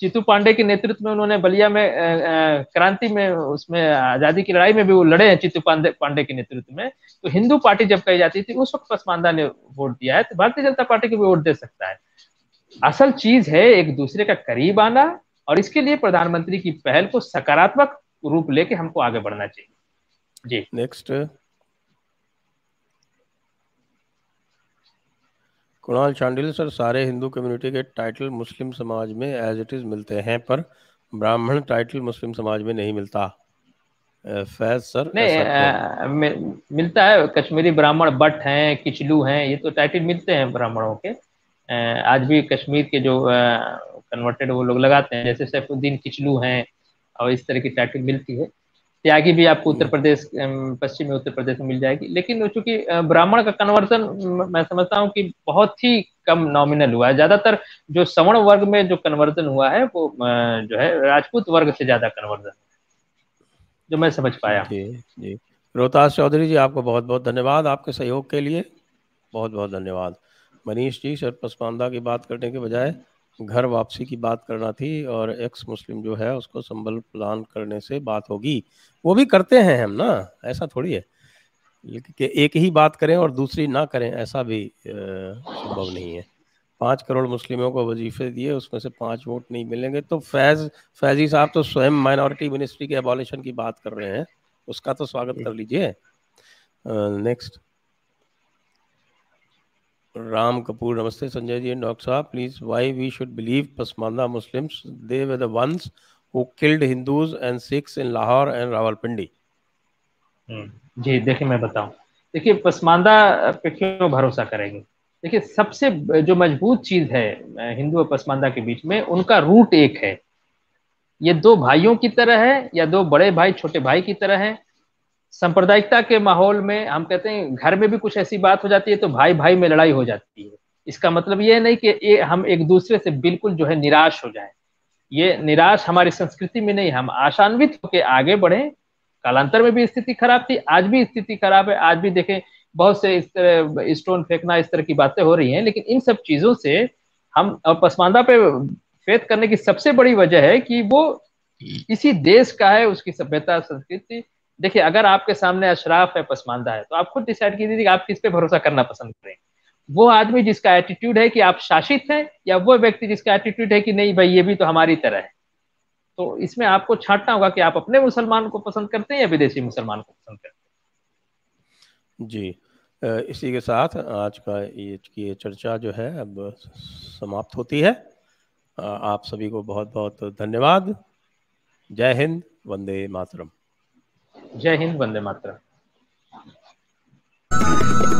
चितू पांडे के नेतृत्व में उन्होंने बलिया में क्रांति में उसमें आजादी की लड़ाई में भी वो लड़े हैं चितू पांडे पांडे के नेतृत्व में तो हिंदू पार्टी जब कही जाती थी उस वक्त पसमानदा ने वोट दिया है तो भारतीय जनता पार्टी को भी वोट दे सकता है असल चीज है एक दूसरे का करीब आना और इसके लिए प्रधानमंत्री की पहल को सकारात्मक रूप लेके हमको आगे बढ़ना चाहिए जी नेक्स्ट कुणाल चांडिल सर सारे हिंदू कम्युनिटी के टाइटल मुस्लिम समाज में एज इट इज़ मिलते हैं पर ब्राह्मण टाइटल मुस्लिम समाज में नहीं मिलता फैज सर नहीं आ, मि, मिलता है कश्मीरी ब्राह्मण बट हैं किचलू हैं ये तो टाइटल मिलते हैं ब्राह्मणों के आज भी कश्मीर के जो कन्वर्टेड वो लोग लगाते हैं जैसे सैफुद्दीन किचलू हैं और इस तरह की टाइटल मिलती है त्यागी भी आपको उत्तर हम्म। प्रदेश पश्चिमी उत्तर प्रदेश में मिल जाएगी लेकिन चूंकि ब्राह्मण का कन्वर्सन मैं समझता हूँ कि बहुत ही कम नॉमिनल हुआ है ज्यादातर जो सवर्ण वर्ग में जो कन्वर्जन हुआ है वो जो है राजपूत वर्ग से ज्यादा कन्वर्जन जो मैं समझ पाया जी जी रोहतास चौधरी जी आपको बहुत बहुत धन्यवाद आपके सहयोग के लिए बहुत बहुत धन्यवाद मनीष जी सर पसमानदा की बात करने के बजाय घर वापसी की बात करना थी और एक्स मुस्लिम जो है उसको संबल प्लान करने से बात होगी वो भी करते हैं हम ना ऐसा थोड़ी है कि एक ही बात करें और दूसरी ना करें ऐसा भी संभव नहीं है पाँच करोड़ मुस्लिमों को वजीफे दिए उसमें से पाँच वोट नहीं मिलेंगे तो फैज फैजी साहब तो स्वयं माइनॉरिटी मिनिस्ट्री के एबॉलिशन की बात कर रहे हैं उसका तो स्वागत कर लीजिए नेक्स्ट uh, राम कपूर नमस्ते संजय जी डॉक्टर साहब please why we should believe Pasmanda Muslims they were the ones who killed Hindus and Sikhs in Lahore and Rawalpindi जी देखिए मैं बताऊं देखिए पसमांदा पे क्यों भरोसा करेंगे देखिए सबसे जो मजबूत चीज है हिंदू और पसमांदा के बीच में उनका रूट एक है ये दो भाइयों की तरह है या दो बड़े भाई छोटे भाई की तरह है सांप्रदायिकता के माहौल में हम कहते हैं घर में भी कुछ ऐसी बात हो जाती है तो भाई भाई में लड़ाई हो जाती है इसका मतलब ये नहीं कि ये हम एक दूसरे से बिल्कुल जो है निराश हो जाए ये निराश हमारी संस्कृति में नहीं हम आशान्वित होकर आगे बढ़े कालांतर में भी स्थिति खराब थी आज भी स्थिति खराब है आज भी देखें बहुत से इस तरह स्टोन फेंकना इस तरह की बातें हो रही हैं लेकिन इन सब चीजों से हम और पसमानदा पे फेत करने की सबसे बड़ी वजह है कि वो इसी देश का है उसकी सभ्यता संस्कृति देखिए अगर आपके सामने अशराफ है पसमानदा है तो आप खुद डिसाइड कीजिए कि आप किस पे भरोसा करना पसंद करेंगे वो आदमी जिसका एटीट्यूड है कि आप शासित हैं या वो व्यक्ति जिसका एटीट्यूड है कि नहीं भाई ये भी तो हमारी तरह है तो इसमें आपको छांटना होगा कि आप अपने मुसलमान को पसंद करते हैं या विदेशी मुसलमान को पसंद करते हैं जी इसी के साथ आज का ये, ये चर्चा जो है अब समाप्त होती है आप सभी को बहुत बहुत धन्यवाद जय हिंद वंदे मातरम जय हिंद वंदे मातरम